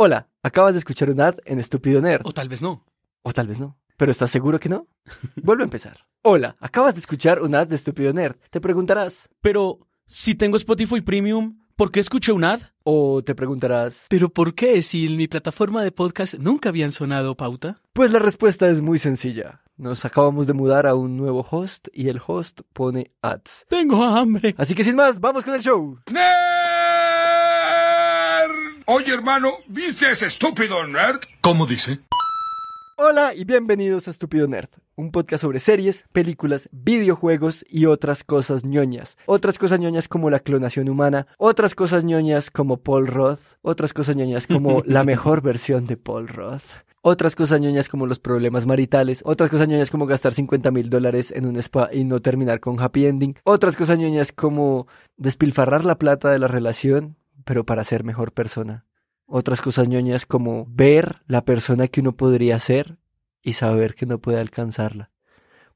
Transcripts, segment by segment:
Hola, acabas de escuchar un ad en Estúpido Nerd. O tal vez no. O tal vez no. ¿Pero estás seguro que no? Vuelvo a empezar. Hola, acabas de escuchar un ad de Estúpido Nerd. Te preguntarás. Pero, si tengo Spotify Premium, ¿por qué escuché un ad? O te preguntarás. ¿Pero por qué si en mi plataforma de podcast nunca habían sonado pauta? Pues la respuesta es muy sencilla. Nos acabamos de mudar a un nuevo host y el host pone ads. Tengo hambre. Así que sin más, vamos con el show. Oye, hermano, ¿viste ese estúpido nerd? ¿Cómo dice? Hola y bienvenidos a Estúpido Nerd, un podcast sobre series, películas, videojuegos y otras cosas ñoñas. Otras cosas ñoñas como la clonación humana, otras cosas ñoñas como Paul Roth, otras cosas ñoñas como la mejor versión de Paul Roth. Otras cosas ñoñas como los problemas maritales, otras cosas ñoñas como gastar 50 mil dólares en un spa y no terminar con happy ending, otras cosas ñoñas como despilfarrar la plata de la relación pero para ser mejor persona. Otras cosas ñoñas como ver la persona que uno podría ser y saber que no puede alcanzarla.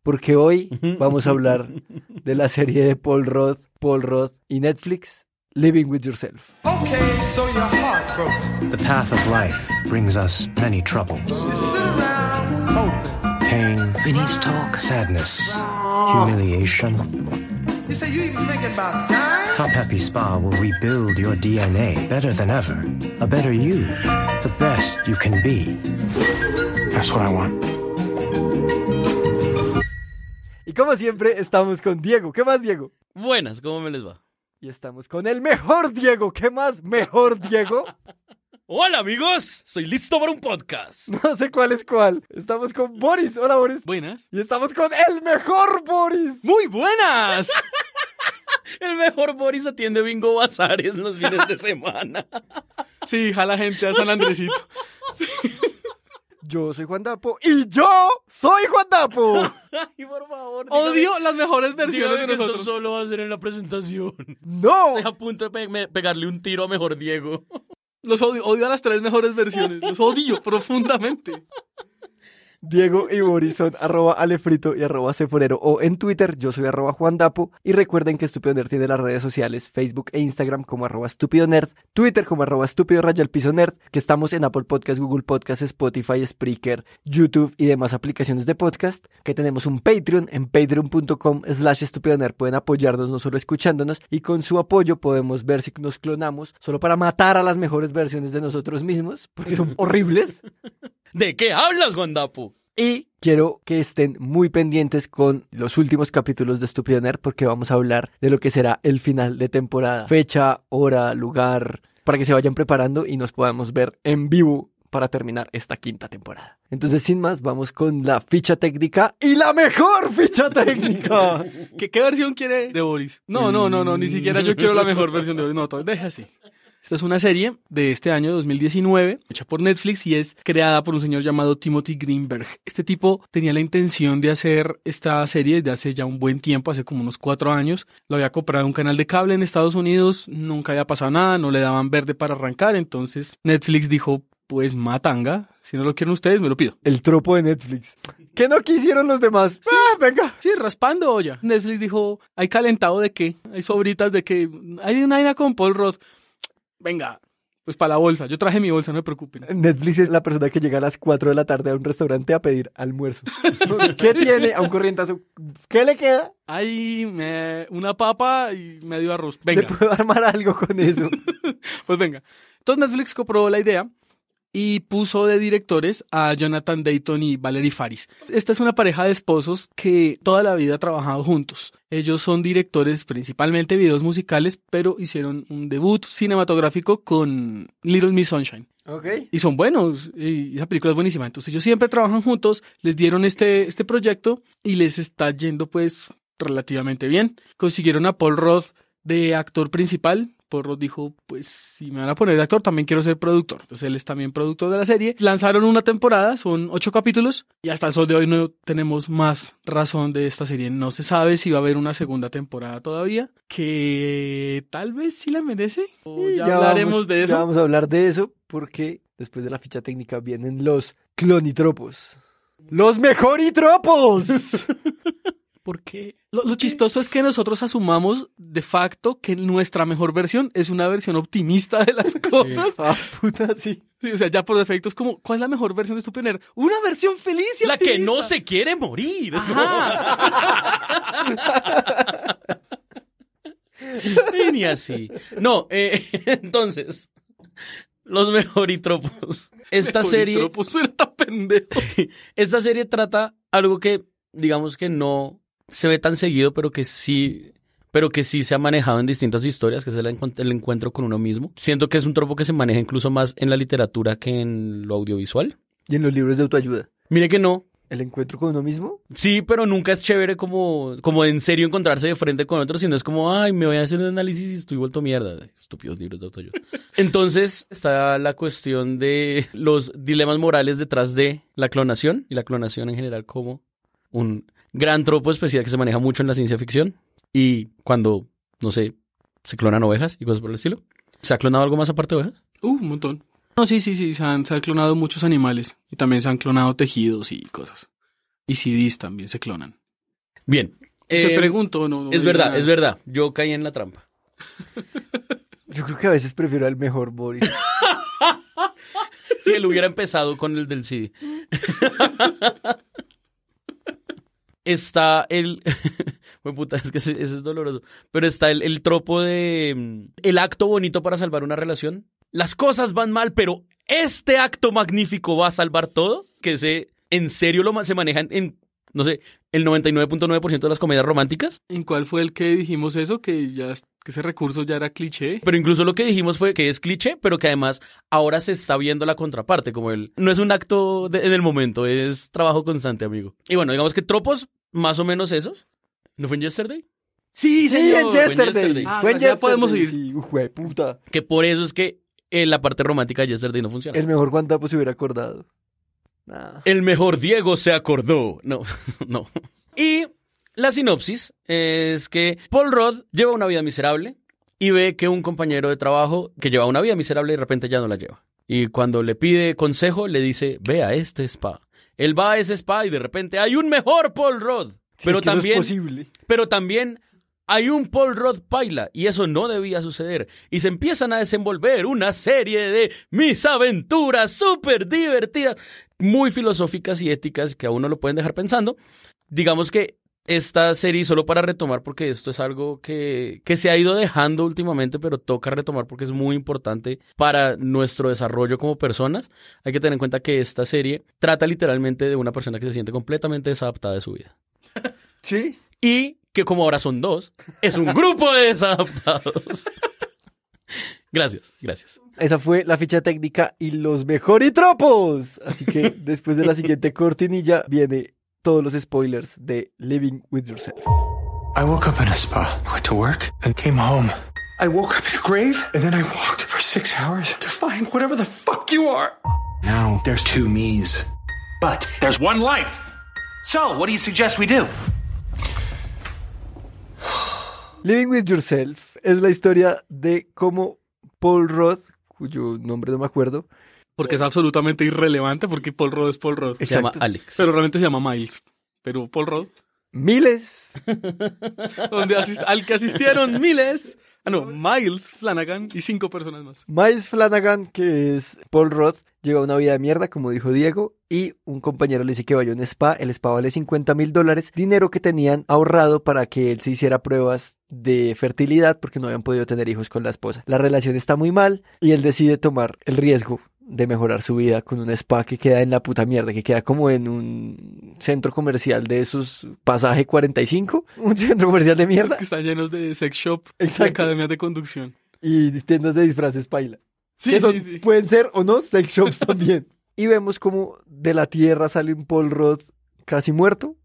Porque hoy vamos a hablar de la serie de Paul Roth, Paul Roth y Netflix, Living with Yourself. Okay, so your heart broke. The path of life brings us many troubles. Pain, It needs talk. Sadness, humiliation. You say you even think about time? Top Happy Spa will rebuild your DNA better than ever. A better you. The best you can be. That's what I want. Y como siempre, estamos con Diego. ¿Qué más, Diego? Buenas, ¿cómo me les va? Y estamos con el mejor Diego. ¿Qué más? Mejor Diego. Hola amigos, soy listo para un podcast. No sé cuál es cuál. Estamos con Boris. Hola Boris. Buenas. Y estamos con el mejor Boris. Muy buenas. El mejor Boris atiende bingo bazares los fines de semana. Sí, jala gente a San Andresito. Yo soy Juan Dapo y yo soy Juan Dapo. Ay, por favor. Odio las mejores versiones de nosotros. Esto solo va a ser en la presentación. No. Estoy a punto de pegarle un tiro a mejor Diego. Los odio, odio a las tres mejores versiones. Los odio profundamente. Diego y Morison, arroba Alefrito y arroba Ceforero o en Twitter, yo soy arroba Juan y recuerden que Estúpido Nerd tiene las redes sociales, Facebook e Instagram como arroba Estúpido Nerd, Twitter como arroba Estúpido rayal Piso Nerd, que estamos en Apple Podcasts, Google Podcasts, Spotify, Spreaker, YouTube y demás aplicaciones de podcast, que tenemos un Patreon en patreon.com slash Estúpido Nerd, pueden apoyarnos no solo escuchándonos y con su apoyo podemos ver si nos clonamos solo para matar a las mejores versiones de nosotros mismos, porque son horribles. ¿De qué hablas, Juan y quiero que estén muy pendientes con los últimos capítulos de Estúpido porque vamos a hablar de lo que será el final de temporada. Fecha, hora, lugar, para que se vayan preparando y nos podamos ver en vivo para terminar esta quinta temporada. Entonces, sin más, vamos con la ficha técnica y la mejor ficha técnica. ¿Qué, versión quiere de Boris? No, no, no, no, ni siquiera yo quiero la mejor versión de Boris. No, deja así. Esta es una serie de este año 2019, hecha por Netflix y es creada por un señor llamado Timothy Greenberg. Este tipo tenía la intención de hacer esta serie desde hace ya un buen tiempo, hace como unos cuatro años. Lo había comprado un canal de cable en Estados Unidos, nunca había pasado nada, no le daban verde para arrancar, entonces Netflix dijo, pues matanga, si no lo quieren ustedes, me lo pido. El tropo de Netflix. ¿Qué no quisieron los demás? Sí, ah, venga. Sí, raspando olla. Netflix dijo, hay calentado de qué, hay sobritas de qué, hay una aina con Paul Roth venga, pues para la bolsa. Yo traje mi bolsa, no me preocupen. Netflix es la persona que llega a las 4 de la tarde a un restaurante a pedir almuerzo. ¿Qué tiene a un corrientazo? ¿Qué le queda? Hay una papa y medio arroz. Venga. ¿Le puedo armar algo con eso? pues venga. Entonces Netflix compró la idea y puso de directores a Jonathan Dayton y Valerie Faris. Esta es una pareja de esposos que toda la vida ha trabajado juntos. Ellos son directores principalmente de videos musicales, pero hicieron un debut cinematográfico con Little Miss Sunshine. Y son buenos, y esa película es buenísima. Entonces ellos siempre trabajan juntos, les dieron este, este proyecto y les está yendo pues relativamente bien. Consiguieron a Paul Roth de actor principal, Porro dijo, pues si me van a poner de actor, también quiero ser productor. Entonces él es también productor de la serie. Lanzaron una temporada, son ocho capítulos y hasta el sol de hoy no tenemos más razón de esta serie. No se sabe si va a haber una segunda temporada todavía, que tal vez sí la merece. ya, hablaremos de eso. vamos a hablar de eso porque después de la ficha técnica vienen los clonitropos. Los mejoritropos. porque... Lo, chistoso es que nosotros asumamos de facto que nuestra mejor versión es una versión optimista de las cosas. Ah, puta, sí. O sea, ya por defecto es como, ¿cuál es la mejor versión de Stupener? Una versión feliz y La que no se quiere morir. Es Ni así. No, eh, entonces, los mejoritropos. Esta serie... serie... pendejo. Esta serie trata algo que digamos que no se ve tan seguido, pero que sí pero que sí se ha manejado en distintas historias, que es el, encuentro con uno mismo. Siento que es un tropo que se maneja incluso más en la literatura que en lo audiovisual. Y en los libros de autoayuda. Mire que no. ¿El encuentro con uno mismo? Sí, pero nunca es chévere como, como en serio encontrarse de frente con otro, sino es como, ay, me voy a hacer un análisis y estoy vuelto mierda. Estúpidos libros de autoayuda. Entonces está la cuestión de los dilemas morales detrás de la clonación y la clonación en general como un gran tropo especial que se maneja mucho en la ciencia ficción y cuando, no sé, se clonan ovejas y cosas por el estilo. ¿Se ha clonado algo más aparte de ovejas? Uh, un montón. No, sí, sí, sí, se han, se clonado muchos animales y también se han clonado tejidos y cosas. Y CDs también se clonan. Bien. Te eh, pregunto, no, no es verdad, es verdad. Yo caí en la trampa. Yo creo que a veces prefiero al mejor Boris. si él hubiera empezado con el del CD. está el. puta, es que ese es doloroso. Pero está el, el tropo de. Mm, el acto bonito para salvar una relación. Las cosas van mal, pero este acto magnífico va a salvar todo. Que se. En serio lo se manejan en no sé, el 99.9% de las comedias románticas. ¿En cuál fue el que dijimos eso? Que ya que ese recurso ya era cliché. Pero incluso lo que dijimos fue que es cliché, pero que además ahora se está viendo la contraparte, como el... No es un acto en el momento, es trabajo constante, amigo. Y bueno, digamos que tropos más o menos esos. ¿No fue en Yesterday? Sí, sí, en Yesterday. Yesterday. Ah, podemos ir. Sí, puta. Que por eso es que en eh, la parte romántica de Yesterday no funciona. El mejor Juan Tapo se hubiera acordado. Nada. El mejor Diego se acordó. No, no. Y la sinopsis es que Paul Rod lleva una vida miserable y ve que un compañero de trabajo que lleva una vida miserable de repente ya no la lleva. Y cuando le pide consejo, le dice, ve a este spa. Él va a ese spa y de repente hay un mejor Paul Rod. Pero también, pero también hay un Paul Rod paila y eso no debía suceder. Y se empiezan a desenvolver una serie de mis aventuras súper divertidas, muy filosóficas y éticas que a uno lo pueden dejar pensando. Digamos que esta serie, solo para retomar, porque esto es algo que, se ha ido dejando últimamente, pero toca retomar porque es muy importante para nuestro desarrollo como personas, hay que tener en cuenta que esta serie trata literalmente de una persona que se siente completamente desadaptada de su vida. Sí. Y que como ahora son dos, es un grupo de desadaptados. Gracias, gracias. Esa fue la ficha técnica y los mejores tropos. Así que después de la siguiente cortinilla viene todos los spoilers de Living with Yourself. I woke up in a spa, went to work, and came home. I woke up in a grave, and then I walked for six hours to find whatever the fuck you are. Now there's two me's, but there's one life. So, what do you suggest we do? Living with Yourself es la historia de cómo Paul Roth, cuyo nombre no me acuerdo, porque es absolutamente irrelevante, porque Paul Rudd es Paul Rudd. Se llama Alex. Pero realmente se llama Miles. Pero Paul Rudd. Miles. Donde al que asistieron miles. Ah, no, Miles Flanagan y cinco personas más. Miles Flanagan, que es Paul Roth, lleva una vida de mierda, como dijo Diego, y un compañero le dice que vaya a un spa, el spa vale 50 mil dólares, dinero que tenían ahorrado para que él se hiciera pruebas de fertilidad porque no habían podido tener hijos con la esposa. La relación está muy mal y él decide tomar el riesgo de mejorar su vida con un spa que queda en la puta mierda, que queda como en un centro comercial de esos pasaje 45, un centro comercial de mierda. que están llenos de sex shop, de academias de conducción. Y tiendas de disfraces paila. Sí, sí, Pueden ser o no sex shops también. y vemos como de la tierra sale un Paul Roth casi muerto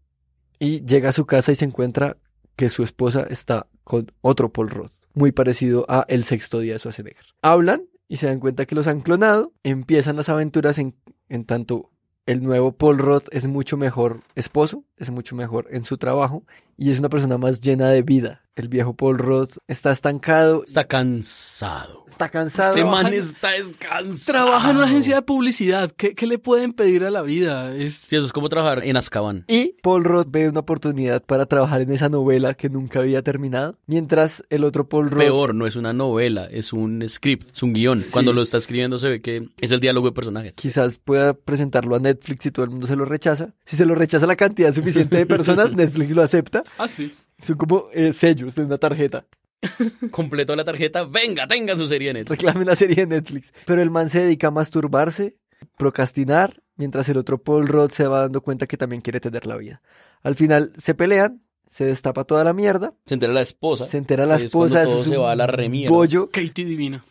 y llega a su casa y se encuentra que su esposa está con otro Paul Roth, muy parecido a El sexto día de Schwarzenegger. Hablan y se dan cuenta que los han clonado, empiezan las aventuras en, en tanto el nuevo Paul Roth es mucho mejor esposo es mucho mejor en su trabajo y es una persona más llena de vida. El viejo Paul Roth está estancado. Está cansado. Está cansado. Este man está descansado. Trabaja en una agencia de publicidad. ¿Qué, qué le pueden pedir a la vida? Es... Sí, eso es como trabajar en Azkaban. Y Paul Roth ve una oportunidad para trabajar en esa novela que nunca había terminado. Mientras el otro Paul Roth... Peor, no es una novela, es un script, es un guión. Cuando lo está escribiendo se ve que es el diálogo de personajes. Quizás pueda presentarlo a Netflix y todo el mundo se lo rechaza. Si se lo rechaza la cantidad suficiente suficiente de personas, Netflix lo acepta. Ah, sí. Son como eh, sellos de una tarjeta. Completó la tarjeta, venga, tenga su serie de Netflix. Reclame la serie de Netflix. Pero el man se dedica a masturbarse, procrastinar, mientras el otro Paul Rudd se va dando cuenta que también quiere tener la vida. Al final se pelean, se destapa toda la mierda. Se entera la esposa. Se entera la esposa. Es se va a la remierda. Pollo. Katie divina.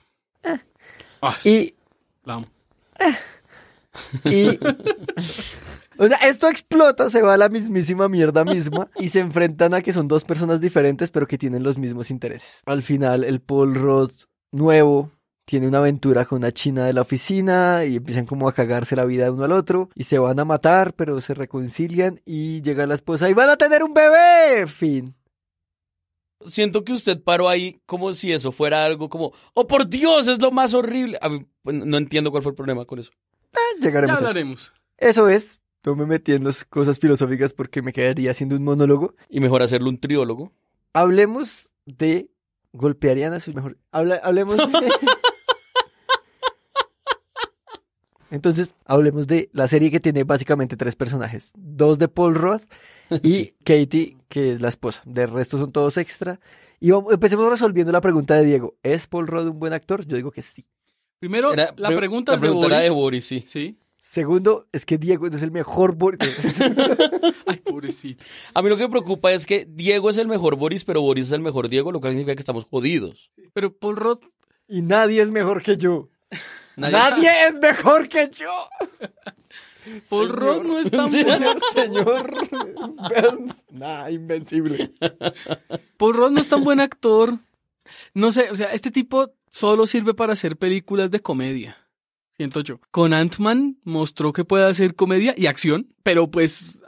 Eh. Ah, y... La eh. Y... O sea, esto explota, se va a la mismísima mierda misma y se enfrentan a que son dos personas diferentes pero que tienen los mismos intereses. Al final, el Paul Roth nuevo tiene una aventura con una china de la oficina y empiezan como a cagarse la vida uno al otro y se van a matar, pero se reconcilian y llega la esposa y van a tener un bebé. Fin. Siento que usted paró ahí como si eso fuera algo como, oh por Dios, es lo más horrible. A mí, no entiendo cuál fue el problema con eso. Ah, llegaremos. Ya hablaremos. eso es no me metí en las cosas filosóficas porque me quedaría haciendo un monólogo. Y mejor hacerlo un triólogo. Hablemos de. Golpearían a su mejor. hablemos de. Entonces, hablemos de la serie que tiene básicamente tres personajes. Dos de Paul Roth y Katie, que es la esposa. De resto son todos extra. Y empecemos resolviendo la pregunta de Diego. ¿Es Paul Roth un buen actor? Yo digo que sí. Primero, la pregunta, de, Boris. de Boris. sí. Sí. Segundo, es que Diego es el mejor Boris. Ay, pobrecito. A mí lo que me preocupa es que Diego es el mejor Boris, pero Boris es el mejor Diego, lo cual significa que estamos jodidos. Pero Paul Roth. Y nadie es mejor que yo. Nadie, es mejor que yo. Paul no es tan bueno. Señor invencible. Paul no es tan buen actor. No sé, o sea, este tipo solo sirve para hacer películas de comedia. 108. Con Antman mostró que puede hacer comedia y acción, pero pues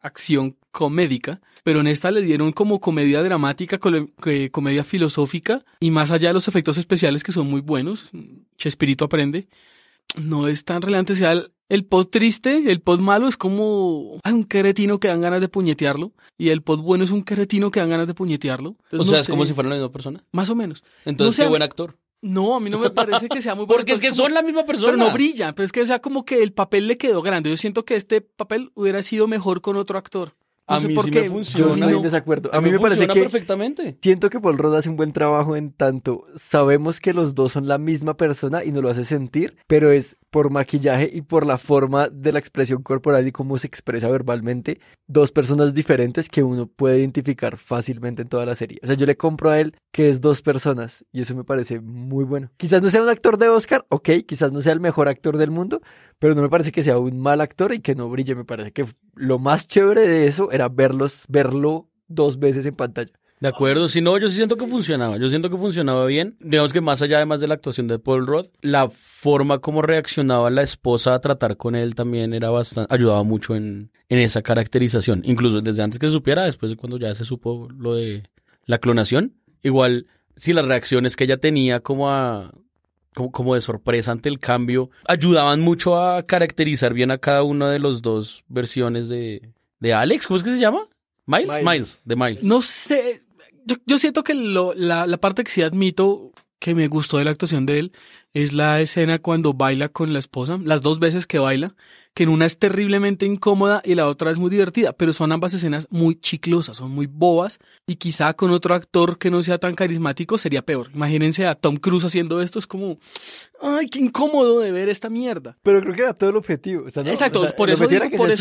acción comédica, pero en esta le dieron como comedia dramática, comedia filosófica, y más allá de los efectos especiales que son muy buenos, Chespirito aprende, no es tan relevante, sea el, pod triste, el pod malo es como un queretino que dan ganas de puñetearlo, y el pod bueno es un queretino que dan ganas de puñetearlo. o sea, es como si fuera la misma persona. Más o menos. Entonces, qué buen actor. No, a mí no me parece que sea muy bueno. Porque es que son la misma persona. Pero no brillan. Pero es que, o sea, como que el papel le quedó grande. Yo siento que este papel hubiera sido mejor con otro actor. No a mí funciona. Yo estoy en desacuerdo. A, mí, me parece que perfectamente. siento que Paul Rudd hace un buen trabajo en tanto sabemos que los dos son la misma persona y nos lo hace sentir, pero es por maquillaje y por la forma de la expresión corporal y cómo se expresa verbalmente, dos personas diferentes que uno puede identificar fácilmente en toda la serie. O sea, yo le compro a él que es dos personas y eso me parece muy bueno. Quizás no sea un actor de Oscar, ok, quizás no sea el mejor actor del mundo, pero no me parece que sea un mal actor y que no brille. Me parece que lo más chévere de eso era verlos, verlo dos veces en pantalla. De acuerdo, si no, yo sí siento que funcionaba, yo siento que funcionaba bien. Digamos que más allá además de la actuación de Paul Roth, la forma como reaccionaba la esposa a tratar con él también era bastante, ayudaba mucho en, esa caracterización. Incluso desde antes que se supiera, después de cuando ya se supo lo de la clonación, igual si las reacciones que ella tenía como a como, de sorpresa ante el cambio ayudaban mucho a caracterizar bien a cada una de las dos versiones de, Alex, ¿cómo es que se llama? Miles, Miles, de Miles. No sé, yo, siento que la, la parte que sí admito que me gustó de la actuación de él es la escena cuando baila con la esposa, las dos veces que baila, que en una es terriblemente incómoda y la otra es muy divertida, pero son ambas escenas muy chiclosas, son muy bobas y quizá con otro actor que no sea tan carismático sería peor. Imagínense a Tom Cruise haciendo esto, es como, ay, qué incómodo de ver esta mierda. Pero creo que era todo el objetivo. Exacto, por eso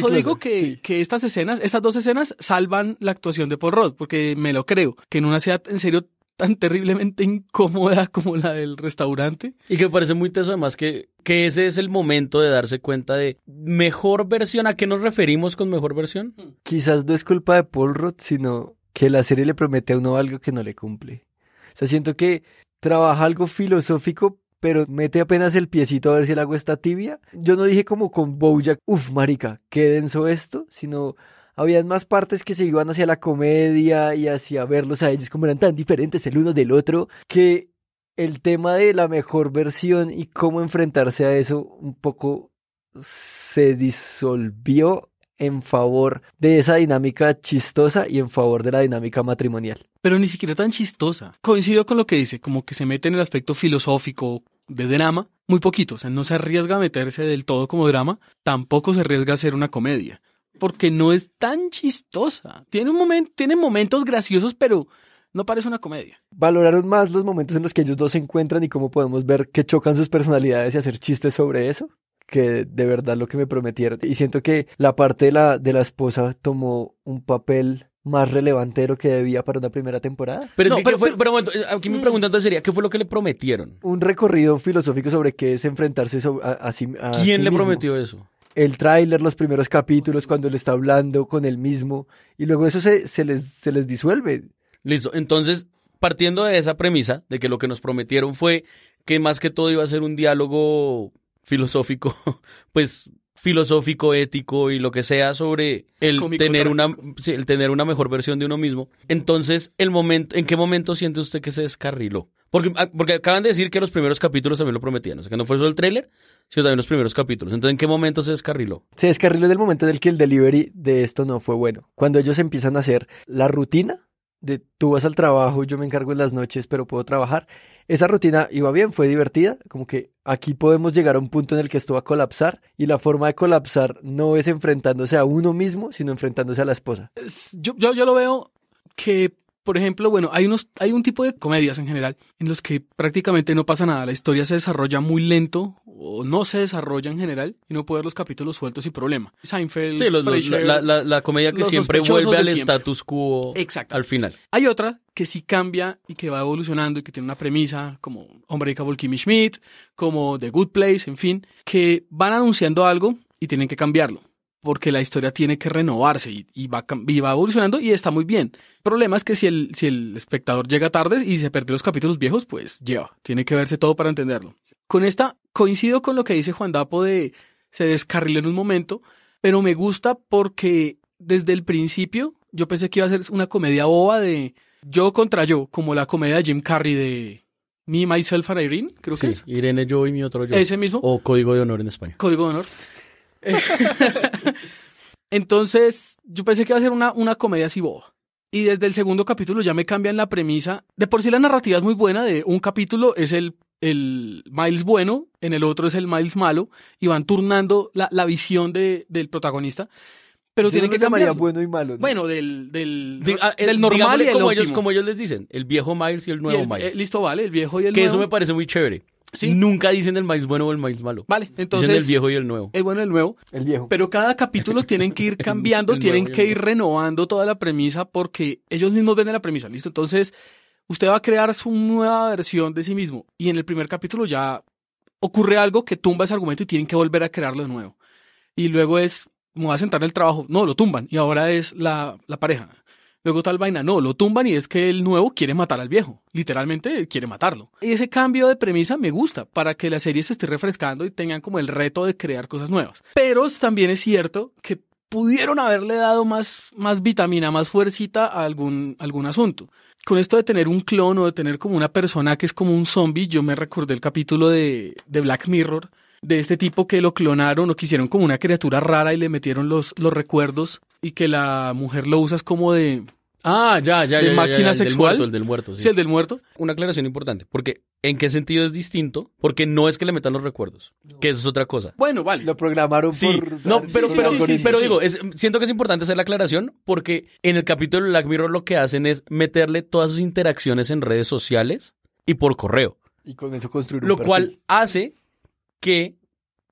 digo que, que, estas escenas, estas dos escenas salvan la actuación de Paul porque me lo creo, que en una sea en serio tan terriblemente incómoda como la del restaurante. Y que parece muy teso además que, que ese es el momento de darse cuenta de mejor versión. ¿A qué nos referimos con mejor versión? Hmm. Quizás no es culpa de Paul Roth, sino que la serie le promete a uno algo que no le cumple. O sea, siento que trabaja algo filosófico, pero mete apenas el piecito a ver si el agua está tibia. Yo no dije como con Bojack, uff, marica, qué denso esto, sino habían más partes que se iban hacia la comedia y hacia verlos a ellos como eran tan diferentes el uno del otro, que el tema de la mejor versión y cómo enfrentarse a eso un poco se disolvió en favor de esa dinámica chistosa y en favor de la dinámica matrimonial. Pero ni siquiera tan chistosa. Coincido con lo que dice, como que se mete en el aspecto filosófico de drama, muy poquito, o sea, no se arriesga a meterse del todo como drama, tampoco se arriesga a ser una comedia porque no es tan chistosa. Tiene, un tiene momentos graciosos, pero no parece una comedia. Valoraron más los momentos en los que ellos dos se encuentran y cómo podemos ver que chocan sus personalidades y hacer chistes sobre eso que de verdad lo que me prometieron. Y siento que la parte de la, de la esposa tomó un papel más relevante de lo que debía para una primera temporada. Pero, es aquí me mm. pregunta sería, ¿qué fue lo que le prometieron? Un recorrido filosófico sobre qué es enfrentarse a, a, a, ¿Quién ¿Quién le prometió eso? el tráiler, los primeros capítulos, cuando él está hablando con él mismo, y luego eso se, se, les, se les disuelve. Listo, entonces, partiendo de esa premisa, de que lo que nos prometieron fue que más que todo iba a ser un diálogo filosófico, pues filosófico, ético y lo que sea sobre el tener una el tener una mejor versión de uno mismo. Entonces, el momento, ¿en qué momento siente usted que se descarriló? Ah, porque, acaban de decir que los primeros capítulos también lo prometían. O sea, que no fue solo el tráiler, sino también los primeros capítulos. Entonces, ¿en qué momento se descarriló? Se descarriló en el momento en el que el delivery de esto no fue bueno. Cuando ellos empiezan a hacer la rutina de tú vas al trabajo, yo me encargo en las noches, pero puedo trabajar. Esa rutina iba bien, fue divertida, como que aquí podemos llegar a un punto en el que esto va a colapsar y la forma de colapsar no es enfrentándose a uno mismo, sino enfrentándose a la esposa. Yo, yo, yo lo veo que por ejemplo, bueno, hay unos, hay un tipo de comedias en general en los que prácticamente no pasa nada. La historia se desarrolla muy lento o no se desarrolla en general y no puede ver los capítulos sueltos sin problema. Seinfeld, la, comedia que siempre vuelve al status quo al final. Hay otra que sí cambia y que va evolucionando y que tiene una premisa como Hombre y Kimmy Schmidt, como The Good Place, en fin, que van anunciando algo y tienen que cambiarlo porque la historia tiene que renovarse y, va, evolucionando y está muy bien. El problema es que si el, si el espectador llega tarde y se pierde los capítulos viejos, pues lleva, tiene que verse todo para entenderlo. Con esta coincido con lo que dice Juan Dapo de se descarriló en un momento, pero me gusta porque desde el principio yo pensé que iba a ser una comedia boba de yo contra yo, como la comedia de Jim Carrey de Me, Myself and Irene, creo que es. Irene, yo y mi otro yo. Ese mismo. O Código de Honor en España. Código de Honor. Entonces, yo pensé que iba a ser una, una comedia así boba. Y desde el segundo capítulo ya me cambian la premisa. De por sí la narrativa es muy buena, de un capítulo es el, el Miles bueno, en el otro es el Miles malo, y van turnando la, visión del protagonista. Pero tiene que cambiar. bueno malo. Bueno, del, del, ah, normal y como ellos, como ellos les dicen, el viejo Miles y el nuevo Miles. Eh, listo, vale, el viejo y el nuevo que eso me parece muy chévere. Nunca dicen el maíz bueno o el maíz malo. Vale, entonces. el viejo y el nuevo. El bueno y el nuevo. El viejo. Pero cada capítulo tienen que ir cambiando, tienen que ir renovando toda la premisa porque ellos mismos ven la premisa, ¿listo? Entonces, usted va a crear su nueva versión de sí mismo y en el primer capítulo ya ocurre algo que tumba ese argumento y tienen que volver a crearlo de nuevo. Y luego es, me voy a sentar en el trabajo. No, lo tumban y ahora es la pareja luego tal vaina. No, lo tumban y es que el nuevo quiere matar al viejo. Literalmente quiere matarlo. Y Ese cambio de premisa me gusta para que la serie se esté refrescando y tengan como el reto de crear cosas nuevas. Pero también es cierto que pudieron haberle dado más, más vitamina, más fuercita a algún, algún asunto. Con esto de tener un clon o de tener como una persona que es como un zombie, yo me recordé el capítulo de, de Black Mirror, de este tipo que lo clonaron o quisieron como una criatura rara y le metieron los, los recuerdos y que la mujer lo usa como de... Ah, ya, ya, de máquina sexual. del muerto, el Sí. el del muerto. Una aclaración importante, porque ¿en qué sentido es distinto? Porque no es que le metan los recuerdos, que eso es otra cosa. Bueno, vale. Lo programaron sí. por... No, pero, sí, pero, pero, digo, siento que es importante hacer la aclaración porque en el capítulo de Black Mirror lo que hacen es meterle todas sus interacciones en redes sociales y por correo. Y con eso construir Lo cual hace que,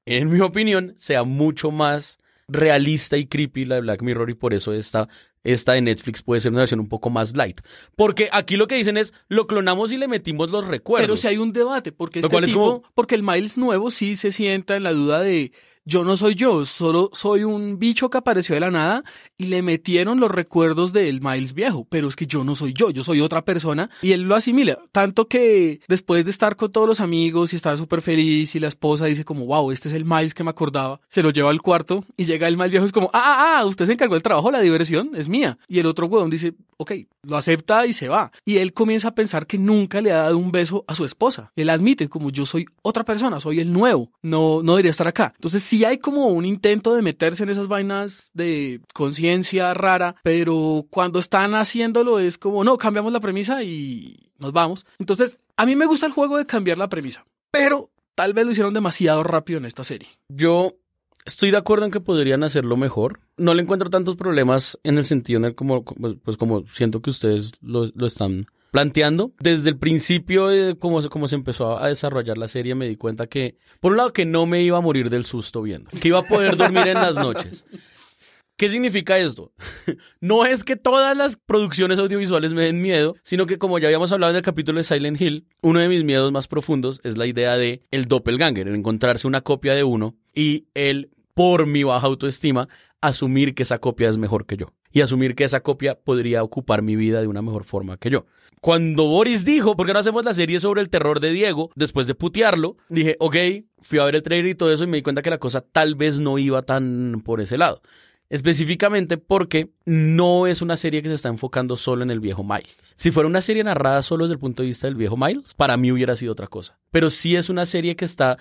en mi opinión, sea mucho más realista y creepy la de Black Mirror y por eso esta, esta de Netflix puede ser una versión un poco más light. Porque aquí lo que dicen es, lo clonamos y le metimos los recuerdos. Pero si hay un debate, porque este porque el Miles nuevo sí se sienta en la duda de yo no soy yo, solo soy un bicho que apareció de la nada y le metieron los recuerdos del Miles viejo, pero es que yo no soy yo, yo soy otra persona y él lo asimila, tanto que después de estar con todos los amigos y estar súper feliz y la esposa dice como, wow, este es el Miles que me acordaba, se lo lleva al cuarto y llega el Miles viejo, es como, ah, ah, ah, usted se encargó del trabajo, la diversión es mía. Y el otro huevón dice, ok, lo acepta y se va. Y él comienza a pensar que nunca le ha dado un beso a su esposa. Él admite como yo soy otra persona, soy el nuevo, no, no debería estar acá. Entonces si hay como un intento de meterse en esas vainas de conciencia rara, pero cuando están haciéndolo es como, no, cambiamos la premisa y nos vamos. Entonces, a mí me gusta el juego de cambiar la premisa, pero tal vez lo hicieron demasiado rápido en esta serie. Yo Estoy de acuerdo en que podrían hacerlo mejor. No le encuentro tantos problemas en el sentido en el como, pues, pues como siento que ustedes lo, lo están planteando. Desde el principio, eh, como, se empezó a desarrollar la serie, me di cuenta que, por un lado, que no me iba a morir del susto viendo, que iba a poder dormir en las noches. ¿Qué significa esto? no es que todas las producciones audiovisuales me den miedo, sino que como ya habíamos hablado en el capítulo de Silent Hill, uno de mis miedos más profundos es la idea de el doppelganger, el encontrarse una copia de uno y el por mi baja autoestima asumir que esa copia es mejor que yo y asumir que esa copia podría ocupar mi vida de una mejor forma que yo. Cuando Boris dijo, ¿por qué no hacemos la serie sobre el terror de Diego? Después de putearlo, dije, ok, fui a ver el trailer y todo eso y me di cuenta que la cosa tal vez no iba tan por ese lado. Específicamente porque no es una serie que se está enfocando solo en el viejo Miles. Si fuera una serie narrada solo desde el punto de vista del viejo Miles, para mí hubiera sido otra cosa. Pero sí es una serie que está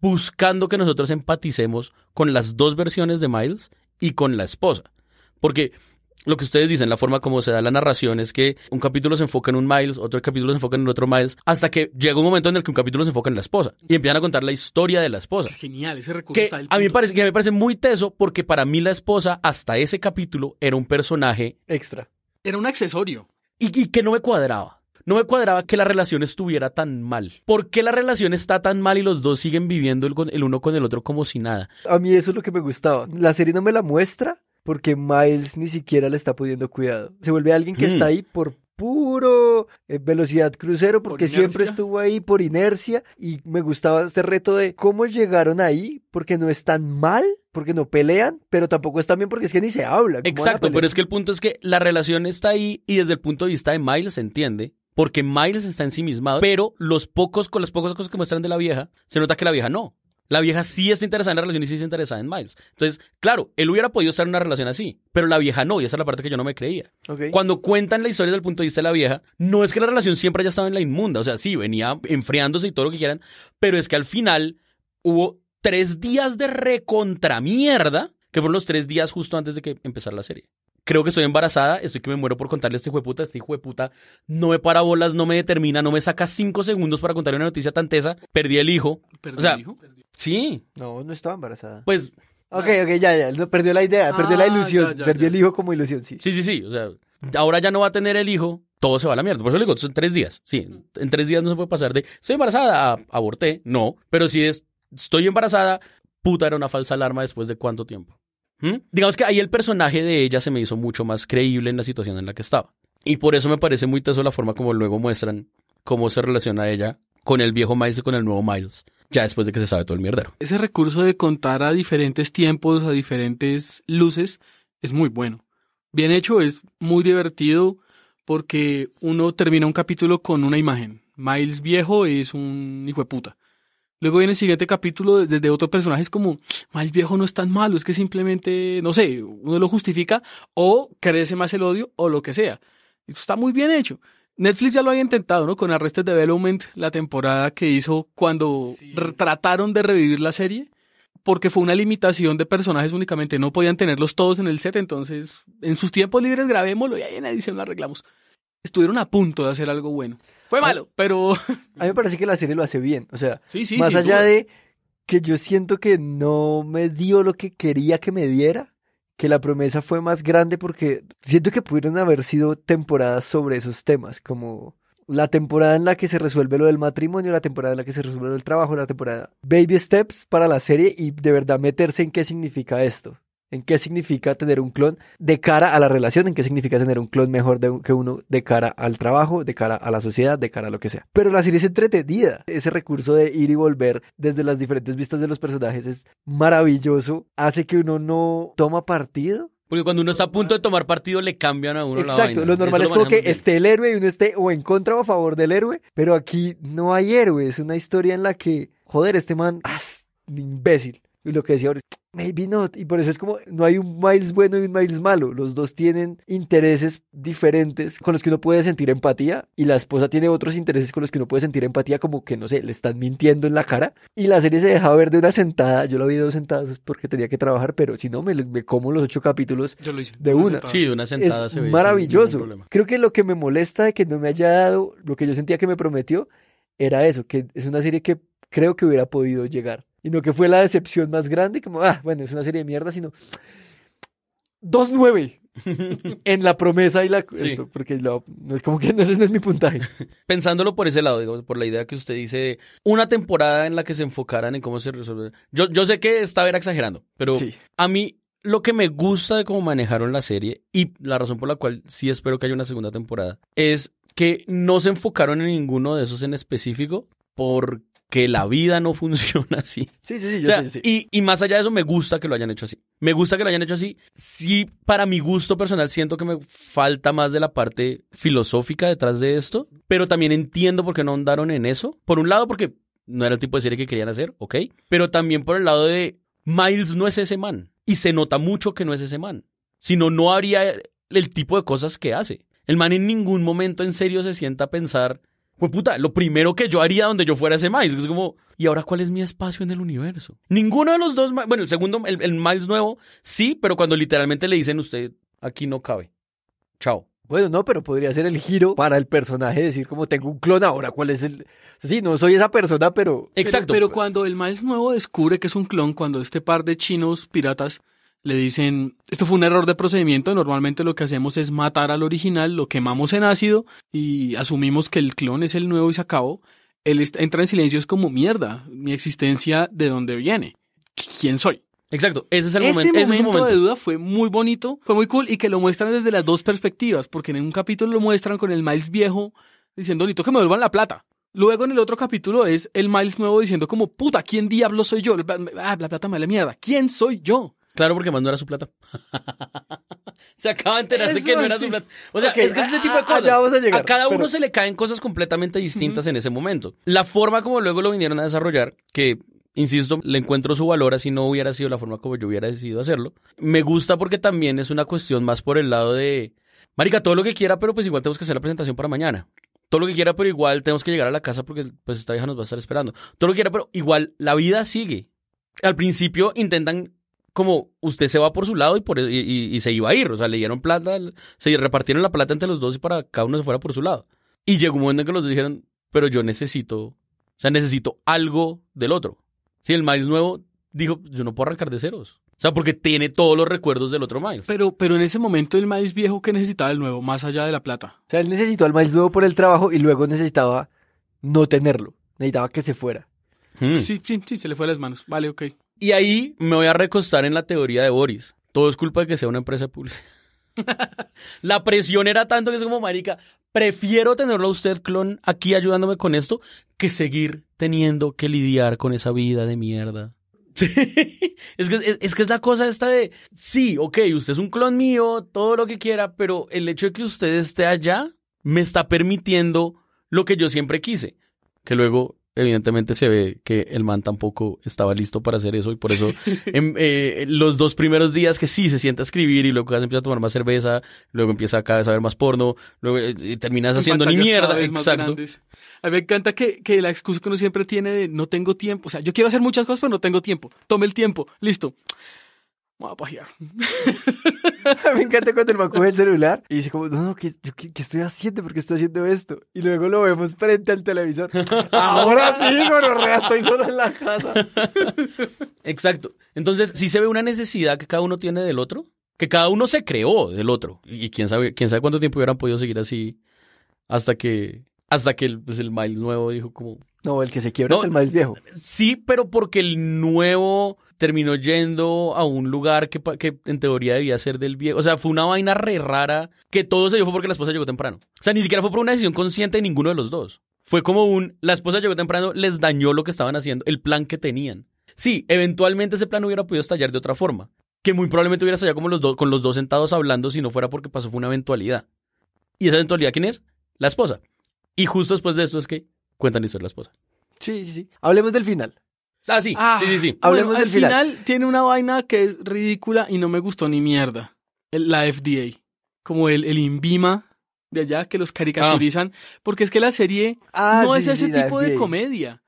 buscando que nosotros empaticemos con las dos versiones de Miles y con la esposa. Porque lo que ustedes dicen, la forma como se da la narración es que un capítulo se enfoca en un Miles, otro capítulo se enfoca en otro Miles, hasta que llega un momento en el que un capítulo se enfoca en la esposa y empiezan a contar la historia de la esposa. genial, ese recurso está del a mí me parece que me parece muy teso porque para mí la esposa hasta ese capítulo era un personaje extra. Era un accesorio y, que no me cuadraba. No me cuadraba que la relación estuviera tan mal. ¿Por qué la relación está tan mal y los dos siguen viviendo el uno con el otro como si nada? A mí eso es lo que me gustaba. La serie no me la muestra, porque Miles ni siquiera le está pudiendo cuidado. Se vuelve alguien que está hmm. ahí por puro eh, velocidad crucero porque siempre estuvo ahí por inercia y me gustaba este reto de cómo llegaron ahí porque no están mal porque no pelean, pero tampoco están bien porque es que ni se habla. Exacto, pero es que el punto es que la relación está ahí y desde el punto de vista de Miles se entiende porque Miles está ensimismado, pero los pocos, con las pocas cosas que muestran de la vieja, se nota que la vieja no. La vieja sí está interesada en la relación y sí está interesada en Miles. Entonces, claro, él hubiera podido estar en una relación así, pero la vieja no, y esa es la parte que yo no me creía. Cuando cuentan la historia desde el punto de vista de la vieja, no es que la relación siempre haya estado en la inmunda, o sea, sí, venía enfriándose y todo lo que quieran, pero es que al final hubo tres días de recontramierda, que fueron los tres días justo antes de que empezara la serie creo que estoy embarazada, estoy que me muero por contarle a este hijo de puta, este hijo de puta no me para bolas, no me determina, no me saca cinco segundos para contarle una noticia tan tesa, perdí el hijo. ¿Perdí el hijo? Sí. No, no estaba embarazada. Pues. Ok, ok, ya, ya. Perdió la idea, perdió la ah, ilusión. perdió el hijo como ilusión, sí. Sí, sí, sí. O sea, ahora ya no va a tener el hijo. Todo se va a la mierda. Por eso le digo, en tres días. Sí, en tres días no se puede pasar de estoy embarazada a ah, aborté. No. Pero si es, estoy embarazada, puta, era una falsa alarma después de cuánto tiempo. ¿Mm? Digamos que ahí el personaje de ella se me hizo mucho más creíble en la situación en la que estaba. Y por eso me parece muy teso la forma como luego muestran cómo se relaciona ella con el viejo Miles y con el nuevo Miles ya después de que se sabe todo el mierdero. Ese recurso de contar a diferentes tiempos, a diferentes luces, es muy bueno. Bien hecho, es muy divertido porque uno termina un capítulo con una imagen. Miles viejo es un hijo de puta. Luego viene el siguiente capítulo desde otro personaje, es como, Miles viejo no es tan malo, es que simplemente, no sé, uno lo justifica o crece más el odio o lo que sea. está muy bien hecho. Netflix ya lo había intentado, ¿no? Con Arrested Development, la temporada que hizo cuando trataron de revivir la serie, porque fue una limitación de personajes únicamente, no podían tenerlos todos en el set, entonces en sus tiempos libres grabémoslo y ahí en edición lo arreglamos. Estuvieron a punto de hacer algo bueno. Fue ah, malo, pero... A mí me parece que la serie lo hace bien, o sea, más allá de que yo siento que no me dio lo que quería que me diera, que la promesa fue más grande porque siento que pudieron haber sido temporadas sobre esos temas, como la temporada en la que se resuelve lo del matrimonio, la temporada en la que se resuelve lo del trabajo, la temporada Baby Steps para la serie y de verdad meterse en qué significa esto en qué significa tener un clon de cara a la relación, en qué significa tener un clon mejor de, que uno de cara al trabajo, de cara a la sociedad, de cara a lo que sea. Pero la serie es entretenida. Ese recurso de ir y volver desde las diferentes vistas de los personajes es maravilloso. Hace que uno no toma partido. Porque cuando uno está a punto de tomar partido le cambian a uno Exacto, la vaina. Lo normal es como que esté el héroe y uno esté o en contra o a favor del héroe, pero aquí no hay héroe, es una historia en la que, joder, este man, ah, imbécil y lo que decía ahora, maybe not. Y por eso es como, no hay un Miles bueno y un Miles malo. Los dos tienen intereses diferentes con los que uno puede sentir empatía. Y la esposa tiene otros intereses con los que uno puede sentir empatía, como que, no sé, le están mintiendo en la cara. Y la serie se deja ver de una sentada. Yo la vi de dos sentadas porque tenía que trabajar, pero si no, me, como los ocho capítulos de una. Sí, de una sentada es Maravilloso. Creo que lo que me molesta de que no me haya dado lo que yo sentía que me prometió era eso, que es una serie que creo que hubiera podido llegar y no que fue la decepción más grande, como, ah, bueno, es una serie de mierda, sino 2-9 en la promesa y la... porque es como que no, no es mi puntaje. Pensándolo por ese lado, por la idea que usted dice, una temporada en la que se enfocaran en cómo se resuelve... Yo, sé que estaba exagerando, pero a mí lo que me gusta de cómo manejaron la serie y la razón por la cual sí espero que haya una segunda temporada es que no se enfocaron en ninguno de esos en específico porque que la vida no funciona así. Sí, sí, sí, Y, más allá de eso, me gusta que lo hayan hecho así. Me gusta que lo hayan hecho así. Sí, para mi gusto personal, siento que me falta más de la parte filosófica detrás de esto, pero también entiendo por qué no andaron en eso. Por un lado, porque no era el tipo de serie que querían hacer, ok, pero también por el lado de Miles no es ese man y se nota mucho que no es ese man, sino no habría el tipo de cosas que hace. El man en ningún momento en serio se sienta a pensar pues puta, lo primero que yo haría donde yo fuera ese Miles. Es como, ¿y ahora cuál es mi espacio en el universo? Ninguno de los dos, bueno, el segundo, el, Miles nuevo, sí, pero cuando literalmente le dicen usted, aquí no cabe. Chao. Bueno, no, pero podría ser el giro para el personaje, decir como tengo un clon ahora, cuál es el... Sí, no soy esa persona, pero... Exacto. Pero, pero, cuando el Miles nuevo descubre que es un clon, cuando este par de chinos piratas le dicen, esto fue un error de procedimiento, normalmente lo que hacemos es matar al original, lo quemamos en ácido y asumimos que el clon es el nuevo y se acabó. Él entra en silencio, es como mierda, mi existencia de dónde viene, quién soy. Exacto, ese es el momento. Ese de duda fue muy bonito, fue muy cool y que lo muestran desde las dos perspectivas, porque en un capítulo lo muestran con el Miles viejo diciendo, listo, que me devuelvan la plata. Luego en el otro capítulo es el Miles nuevo diciendo como, puta, ¿quién diablo soy yo? la plata me la mierda, ¿quién soy yo? Claro, porque más no era su plata. se acaba de enterar de que no era su plata. O sea, es que es ese tipo de ah, ah, cosas. a, cada uno se le caen cosas completamente distintas en ese momento. La forma como luego lo vinieron a desarrollar, que insisto, le encuentro su valor así no hubiera sido la forma como yo hubiera decidido hacerlo. Me gusta porque también es una cuestión más por el lado de, marica, todo lo que quiera, pero pues igual tenemos que hacer la presentación para mañana. Todo lo que quiera, pero igual tenemos que llegar a la casa porque pues esta vieja nos va a estar esperando. Todo lo que quiera, pero igual la vida sigue. Al principio intentan como usted se va por su lado y, por, y, se iba a ir. O sea, le dieron plata, se repartieron la plata entre los dos y para cada uno se fuera por su lado. Y llegó un momento en que los dijeron, pero yo necesito, o sea, necesito algo del otro. Si el maíz nuevo dijo, yo no puedo arrancar de ceros. O sea, porque tiene todos los recuerdos del otro maíz. Pero, pero en ese momento el maíz viejo que necesitaba el nuevo, más allá de la plata. O sea, él necesitaba el maíz nuevo por el trabajo y luego necesitaba no tenerlo. Necesitaba que se fuera. Hmm. Sí, sí, sí, se le fue a las manos. Vale, ok. Y ahí me voy a recostar en la teoría de Boris. Todo es culpa de que sea una empresa pública. la presión era tanto que es como, marica, prefiero tenerlo a usted, clon, aquí ayudándome con esto, que seguir teniendo que lidiar con esa vida de mierda. Es, que, es, es, que es la cosa esta de, sí, ok, usted es un clon mío, todo lo que quiera, pero el hecho de que usted esté allá me está permitiendo lo que yo siempre quise, que luego evidentemente se ve que el man tampoco estaba listo para hacer eso y por eso en, em, eh, los dos primeros días que sí se sienta a escribir y luego empieza a tomar más cerveza, luego empieza cada vez a ver más porno, luego eh, terminas haciendo ni mierda, exacto. A mí me encanta que, que, la excusa que uno siempre tiene de no tengo tiempo, o sea, yo quiero hacer muchas cosas pero no tengo tiempo, tome el tiempo, listo me a me encanta cuando el man coge el celular y dice como, no, no, ¿qué, estoy haciendo? ¿Por qué estoy haciendo esto? Y luego lo vemos frente al televisor. Ahora sí, rea, estoy solo en la casa. Exacto. Entonces, si ¿sí se ve una necesidad que cada uno tiene del otro, que cada uno se creó del otro. Y quién sabe, quién sabe cuánto tiempo hubieran podido seguir así hasta que hasta que el, pues, Miles nuevo dijo como... No, el que se quiebra es el Miles viejo. Sí, pero porque el nuevo terminó yendo a un lugar que, en teoría debía ser del viejo. O sea, fue una vaina re rara que todo se dio fue porque la esposa llegó temprano. O sea, ni siquiera fue por una decisión consciente de ninguno de los dos. Fue como un, la esposa llegó temprano, les dañó lo que estaban haciendo, el plan que tenían. Sí, eventualmente ese plan hubiera podido estallar de otra forma. Que muy probablemente hubiera estallado como los dos, con los dos sentados hablando si no fuera porque pasó fue una eventualidad. ¿Y esa eventualidad quién es? La esposa. Y justo después de esto es que cuentan esto de la esposa. Sí, sí, sí. Hablemos del final. Ah, ah, sí, sí, sí, Hablemos al final. tiene una vaina que es ridícula y no me gustó ni mierda. El, la FDA. Como el, el INVIMA de allá que los caricaturizan. Ah. Porque es que la serie ah, no es ese tipo de comedia.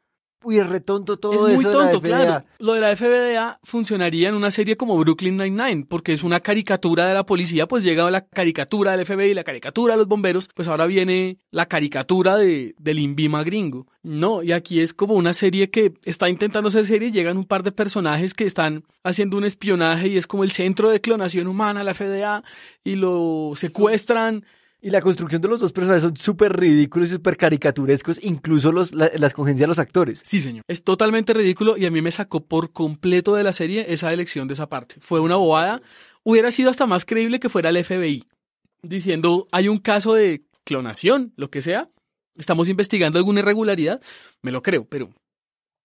Uy, es retonto todo eso. Es muy tonto, claro. Lo de la FBDA funcionaría en una serie como Brooklyn Nine-Nine, porque es una caricatura de la policía, pues llega la caricatura del FBI, la caricatura de los bomberos, pues ahora viene la caricatura de, del Invima gringo. No, y aquí es como una serie que está intentando ser serie y llegan un par de personajes que están haciendo un espionaje y es como el centro de clonación humana, la FDA, y lo secuestran. Y la construcción de los dos personajes son súper ridículos y súper caricaturescos, incluso las congencias de los actores. Sí, señor. Es totalmente ridículo y a mí me sacó por completo de la serie esa elección de esa parte. Fue una bobada. Hubiera sido hasta más creíble que fuera el FBI, diciendo, hay un caso de clonación, lo que sea. Estamos investigando alguna irregularidad. Me lo creo, pero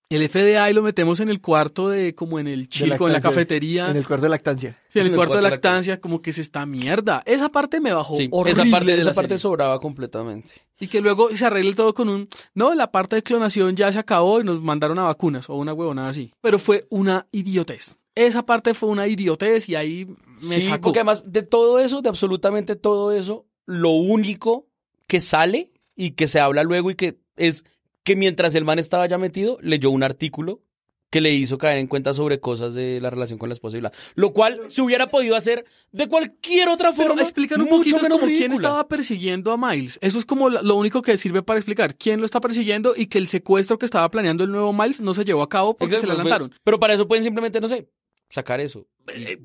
el FDA y lo metemos en el cuarto de, como en el chico, en la cafetería. En el cuarto de lactancia. Sí, en el, cuarto, de lactancia, como que es esta mierda. Esa parte me bajó sí, horrible Esa parte, esa parte sobraba completamente. Y que luego se arregle todo con un, no, la parte de clonación ya se acabó y nos mandaron a vacunas o una huevonada así. Pero fue una idiotez. Esa parte fue una idiotez y ahí me sacó. porque además de todo eso, de absolutamente todo eso, lo único que sale y que se habla luego y que es que mientras el man estaba ya metido, leyó un artículo que le hizo caer en cuenta sobre cosas de la relación con la esposa y la Lo cual se hubiera podido hacer de cualquier otra forma. Pero un poquito quién estaba persiguiendo a Miles. Eso es como lo único que sirve para explicar quién lo está persiguiendo y que el secuestro que estaba planeando el nuevo Miles no se llevó a cabo porque se le pues, adelantaron. Pero, para eso pueden simplemente, no sé, sacar eso. Eh,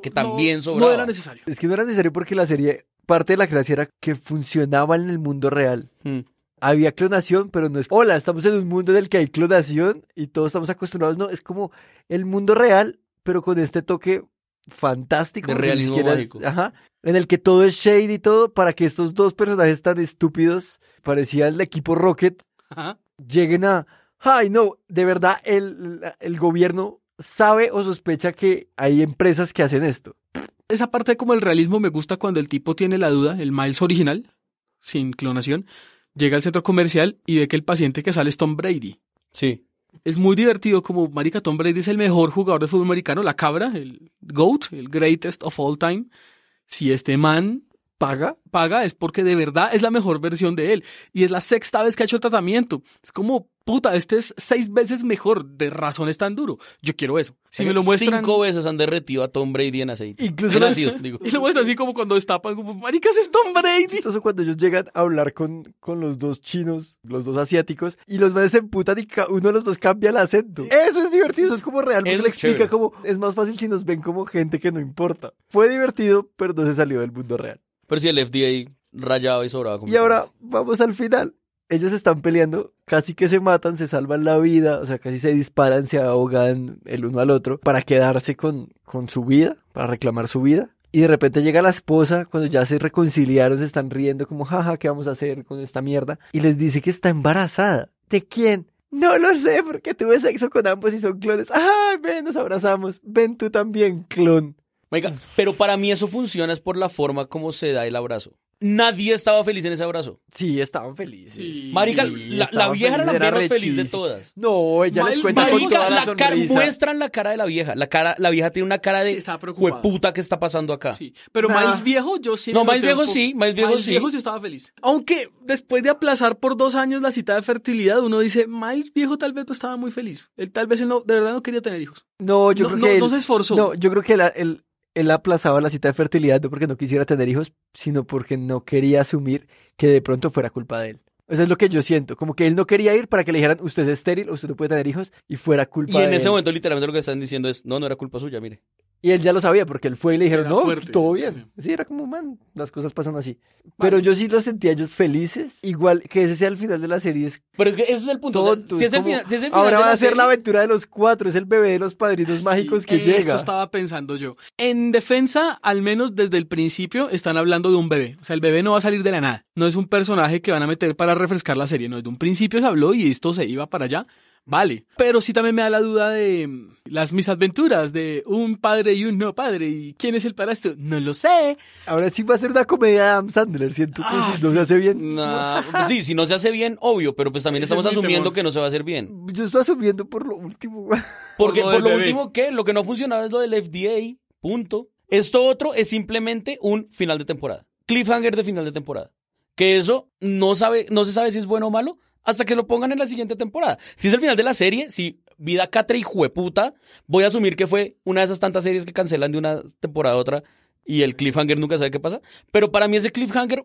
que también no, era necesario. Es que no era necesario porque la serie, parte de la gracia era que funcionaba en el mundo real. Mm había clonación, pero no es, hola, estamos en un mundo en el que hay clonación y todos estamos acostumbrados, no, es como el mundo real, pero con este toque fantástico. De realismo ajá, en el que todo es shade y todo, para que estos dos personajes tan estúpidos, parecían el equipo Rocket, lleguen a, ay no, de verdad el, el gobierno sabe o sospecha que hay empresas que hacen esto. Esa parte como el realismo me gusta cuando el tipo tiene la duda, el Miles original, sin clonación, llega al centro comercial y ve que el paciente que sale es Tom Brady. Sí. Es muy divertido como marica Tom Brady es el mejor jugador de fútbol americano, la cabra, el GOAT, el greatest of all time. Si este man paga. Paga es porque de verdad es la mejor versión de él. Y es la sexta vez que ha hecho tratamiento. Es como, puta, este es seis veces mejor. De razón es tan duro. Yo quiero eso. Si me lo muestran. Cinco veces han derretido a Tom Brady en aceite. Incluso. Y lo muestran así como cuando destapan, como, maricas, es Tom Brady. Esto es cuando ellos llegan a hablar con, con los dos chinos, los dos asiáticos, y los más en puta y uno de los dos cambia el acento. Eso es divertido. Eso es como realmente es le explica como, es más fácil si nos ven como gente que no importa. Fue divertido, pero no se salió del mundo real. Pero si el FDA rayaba y sobraba. Y ahora vamos al final. Ellos están peleando, casi que se matan, se salvan la vida, o sea, casi se disparan, se ahogan el uno al otro para quedarse con, con su vida, para reclamar su vida. Y de repente llega la esposa, cuando ya se reconciliaron, se están riendo como, jaja, ¿qué vamos a hacer con esta mierda? Y les dice que está embarazada. ¿De quién? No lo sé, porque tuve sexo con ambos y son clones. Ajá, ven, nos abrazamos! Ven tú también, clon. Mm. Pero para mí eso funciona es por la forma como se da el abrazo. Nadie estaba feliz en ese abrazo. Sí, estaban felices. Marica, la, vieja era la menos feliz de todas. No, ella les cuenta que con toda la, la muestran la cara de la vieja. La cara, la vieja tiene una cara de puta que está pasando acá. Sí, pero más viejo yo sí. No, más viejo sí, más viejo sí. viejo estaba feliz. Aunque después de aplazar por dos años la cita de fertilidad, uno dice, más viejo tal vez no estaba muy feliz. Él tal vez él no, de verdad no quería tener hijos. No, yo creo que no se esforzó. No, yo creo que la, el, él aplazaba la cita de fertilidad no porque no quisiera tener hijos, sino porque no quería asumir que de pronto fuera culpa de él. Eso es lo que yo siento. Como que él no quería ir para que le dijeran, usted es estéril, usted no puede tener hijos, y fuera culpa Y en ese momento, literalmente, lo que están diciendo es, no, no era culpa suya, mire. Y él ya lo sabía, porque él fue y le dijeron, no, todo bien. Sí, era como, man, las cosas pasan así. Pero yo sí lo sentía ellos felices. Igual que ese sea el final de la serie, Pero ese es el punto. si es el final, Ahora va a ser la aventura de los cuatro, es el bebé de los padrinos ah, mágicos que eso estaba pensando yo. En defensa, al menos desde el principio, están hablando de un bebé. O sea, el bebé no va a salir de la nada. No es un personaje que van a meter para refrescar la serie, no, desde un principio se habló y esto se iba para allá, vale. Pero sí también me da la duda de mm, las mis aventuras, de un padre y un no padre. ¿Y quién es el padre? No lo sé. Ahora sí va a ser una comedia de Adam Sandler, siento que ah, si no se hace bien. Pues sí, si no se hace bien, obvio, pero pues también estamos asumiendo que no se va a hacer bien. Yo estoy asumiendo por lo último. Porque por lo, último, ¿qué? Lo que no ha funcionado es lo del FDA, punto. Esto otro es simplemente un final de temporada. Cliffhanger de final de temporada que eso no, sabe, no se sabe si es bueno o malo hasta que lo pongan en la siguiente temporada. Si es el final de la serie, si vida catre y jueputa, voy a asumir que fue una de esas tantas series que cancelan de una temporada a otra y el cliffhanger nunca sabe qué pasa. Pero para mí ese cliffhanger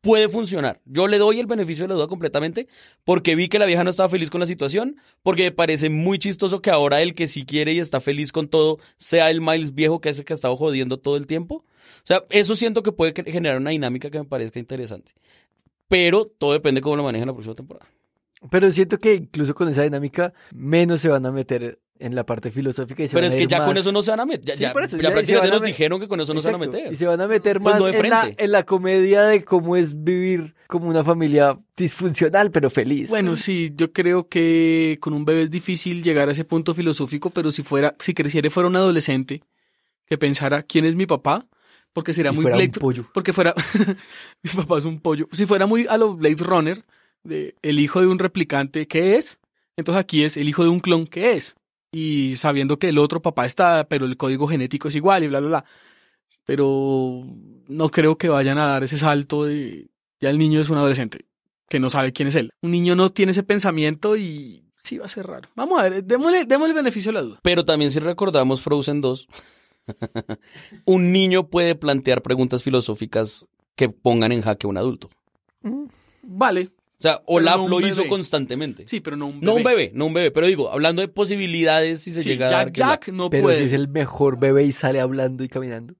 puede funcionar. Yo le doy el beneficio de la duda completamente porque vi que la vieja no estaba feliz con la situación, porque me parece muy chistoso que ahora el que sí quiere y está feliz con todo sea el Miles viejo que es el que ha estado jodiendo todo el tiempo. O sea, eso siento que puede generar una dinámica que me parezca interesante. Pero todo depende de cómo lo manejen la próxima temporada. Pero siento que incluso con esa dinámica menos se van a meter en la parte filosófica. Y se Pero es que ya con eso no se van a meter. Ya, prácticamente nos dijeron que con eso no se van a meter. Y se van a meter pues más en, la, comedia de cómo es vivir como una familia disfuncional pero feliz. Bueno, sí, yo creo que con un bebé es difícil llegar a ese punto filosófico, pero si fuera, si creciera fuera un adolescente que pensara quién es mi papá, porque sería muy fuera porque fuera mi papá es un pollo. Si fuera muy a lo Blade Runner, de, el hijo de un replicante, ¿qué es? Entonces aquí es el hijo de un clon, ¿qué es? y sabiendo que el otro papá está, pero el código genético es igual y bla, bla, bla. Pero no creo que vayan a dar ese salto de ya el niño es un adolescente que no sabe quién es él. Un niño no tiene ese pensamiento y sí va a ser raro. Vamos a ver, démosle, démosle beneficio a la duda. Pero también si recordamos Frozen 2, un niño puede plantear preguntas filosóficas que pongan en jaque a un adulto. Vale, o sea, Olaf lo hizo constantemente. Sí, pero no un bebé. No un bebé, no un bebé. Pero digo, hablando de posibilidades, si se llega a Jack, que Jack no puede. Pero si es el mejor bebé y sale hablando y caminando.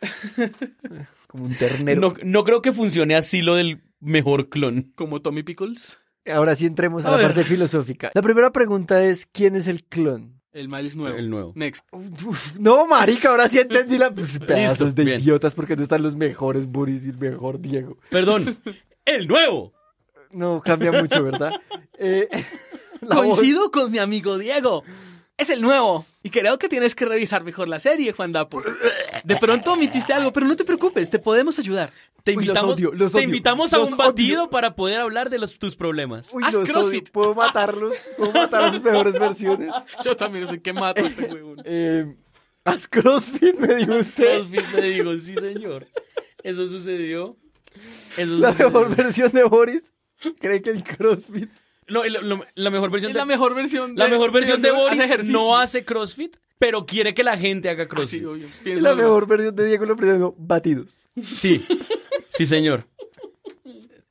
Como un ternero. No, creo que funcione así lo del mejor clon. Como Tommy Pickles. Ahora sí entremos a, la parte filosófica. La primera pregunta es, ¿quién es el clon? El mal es nuevo. El nuevo. Next. no, marica, ahora sí entendí la... Pues, pedazos de idiotas porque no están los mejores Boris y el mejor Diego. Perdón, el nuevo. No cambia mucho, ¿verdad? Eh, Coincido con mi amigo Diego. Es el nuevo. Y creo que tienes que revisar mejor la serie, Juan Dapo. De pronto omitiste algo, pero no te preocupes, te podemos ayudar. Te invitamos, a un batido para poder hablar de tus problemas. Uy, CrossFit. Puedo matarlos, puedo matar a sus mejores versiones. Yo también sé que mato a este huevón. Eh, CrossFit, me dijo usted. CrossFit, me dijo. sí, señor. Eso sucedió. Eso la mejor versión de Boris cree que el CrossFit. No, la mejor versión. de, la mejor versión. la mejor versión de, no hace CrossFit, pero quiere que la gente haga ah, CrossFit. la mejor versión de Diego lo batidos. Sí, sí, señor.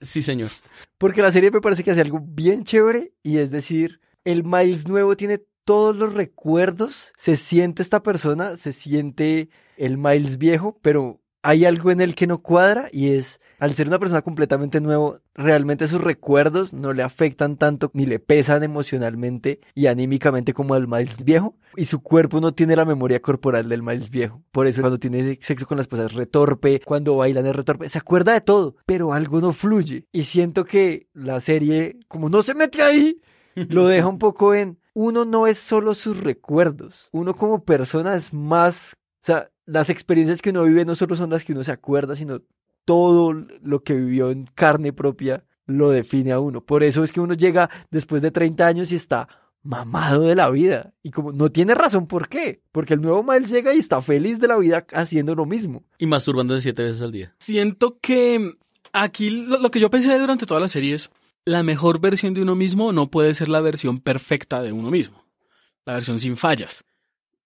Sí, señor. Porque la serie me parece que hace algo bien chévere y es decir, el Miles nuevo tiene todos los recuerdos, se siente esta persona, se siente el Miles viejo, pero hay algo en él que no cuadra y es, al ser una persona completamente nueva, realmente sus recuerdos no le afectan tanto ni le pesan emocionalmente y anímicamente como al Miles viejo. Y su cuerpo no tiene la memoria corporal del Miles viejo. Por eso cuando tiene sexo con las cosas retorpe, cuando bailan es retorpe, se acuerda de todo, pero algo no fluye. Y siento que la serie, como no se mete ahí, lo deja un poco en... Uno no es solo sus recuerdos, uno como persona es más... O sea, las experiencias que uno vive no solo son las que uno se acuerda, sino todo lo que vivió en carne propia lo define a uno. Por eso es que uno llega después de 30 años y está mamado de la vida. Y como no tiene razón por qué, porque el nuevo mal llega y está feliz de la vida haciendo lo mismo. Y masturbándose siete veces al día. Siento que mm, aquí lo, que yo pensé durante toda la serie es, la mejor versión de uno mismo no puede ser la versión perfecta de uno mismo. La versión sin fallas.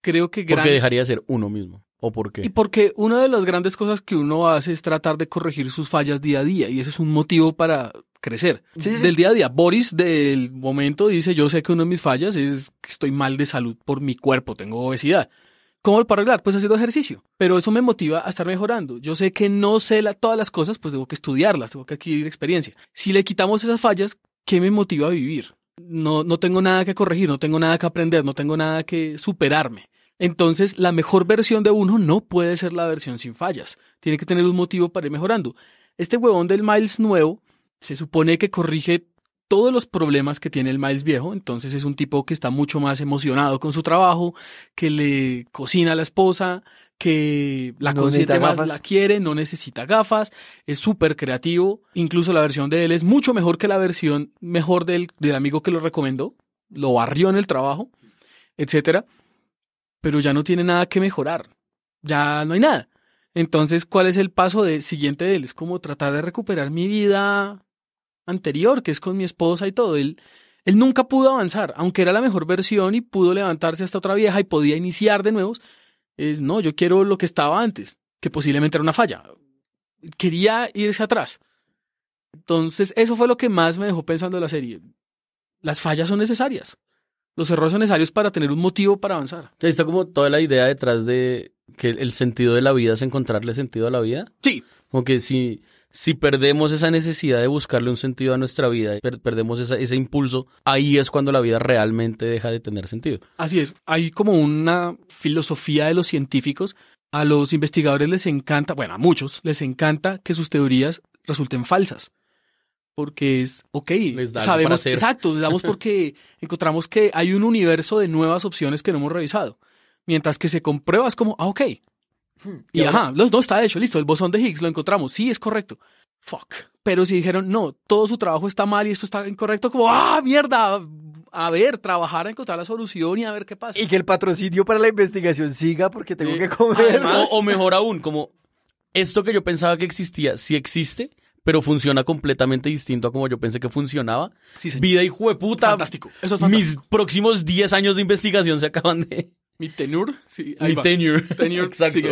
Creo que... Porque dejaría de ser uno mismo. ¿O por qué? Y porque una de las grandes cosas que uno hace es tratar de corregir sus fallas día a día y ese es un motivo para crecer. Del día a día. Boris del momento dice, yo sé que una de mis fallas es que estoy mal de salud por mi cuerpo, tengo obesidad. ¿Cómo lo puedo arreglar? Pues haciendo ejercicio. Pero eso me motiva a estar mejorando. Yo sé que no sé todas las cosas, pues tengo que estudiarlas, tengo que adquirir experiencia. Si le quitamos esas fallas, ¿qué me motiva a vivir? No, no tengo nada que corregir, no tengo nada que aprender, no tengo nada que superarme. Entonces, la mejor versión de uno no puede ser la versión sin fallas. Tiene que tener un motivo para ir mejorando. Este huevón del Miles nuevo se supone que corrige todos los problemas que tiene el Miles viejo, entonces es un tipo que está mucho más emocionado con su trabajo, que le cocina a la esposa, que la consiente más, la quiere, no necesita gafas, es súper creativo, incluso la versión de él es mucho mejor que la versión mejor del, del amigo que lo recomendó, lo barrió en el trabajo, etcétera pero ya no tiene nada que mejorar, ya no hay nada. Entonces, ¿cuál es el paso de, siguiente de él? Es como tratar de recuperar mi vida anterior, que es con mi esposa y todo. Él, él nunca pudo avanzar, aunque era la mejor versión y pudo levantarse hasta otra vieja y podía iniciar de nuevo. no, yo quiero lo que estaba antes, que posiblemente era una falla. Quería irse atrás. Entonces, eso fue lo que más me dejó pensando la serie. Las fallas son necesarias los errores son necesarios para tener un motivo para avanzar. está como toda la idea detrás de que el sentido de la vida es encontrarle sentido a la vida. Sí. Como que si, si perdemos esa necesidad de buscarle un sentido a nuestra vida, y perdemos ese impulso, ahí es cuando la vida realmente deja de tener sentido. Así es. Hay como una filosofía de los científicos. A los investigadores les encanta, bueno, a muchos les encanta que sus teorías resulten falsas porque es, ok, sabemos, exacto, damos porque encontramos que hay un universo de nuevas opciones que no hemos revisado. Mientras que se comprueba es como, ah, ok. Hmm, y, ajá, los dos está hecho, listo, el bosón de Higgs lo encontramos, sí, es correcto. Fuck. Pero si dijeron, no, todo su trabajo está mal y esto está incorrecto, como, ah, mierda, a ver, trabajar, a encontrar la solución y a ver qué pasa. Y que el patrocinio para la investigación siga porque tengo que comer. o, mejor aún, como esto que yo pensaba que existía, si existe, pero funciona completamente distinto a como yo pensé que funcionaba. Sí, señor. Vida y jueputa. Fantástico. Eso es fantástico. Mis próximos 10 años de investigación se acaban de. Mi tenure. Sí, Mi tenure. Exacto.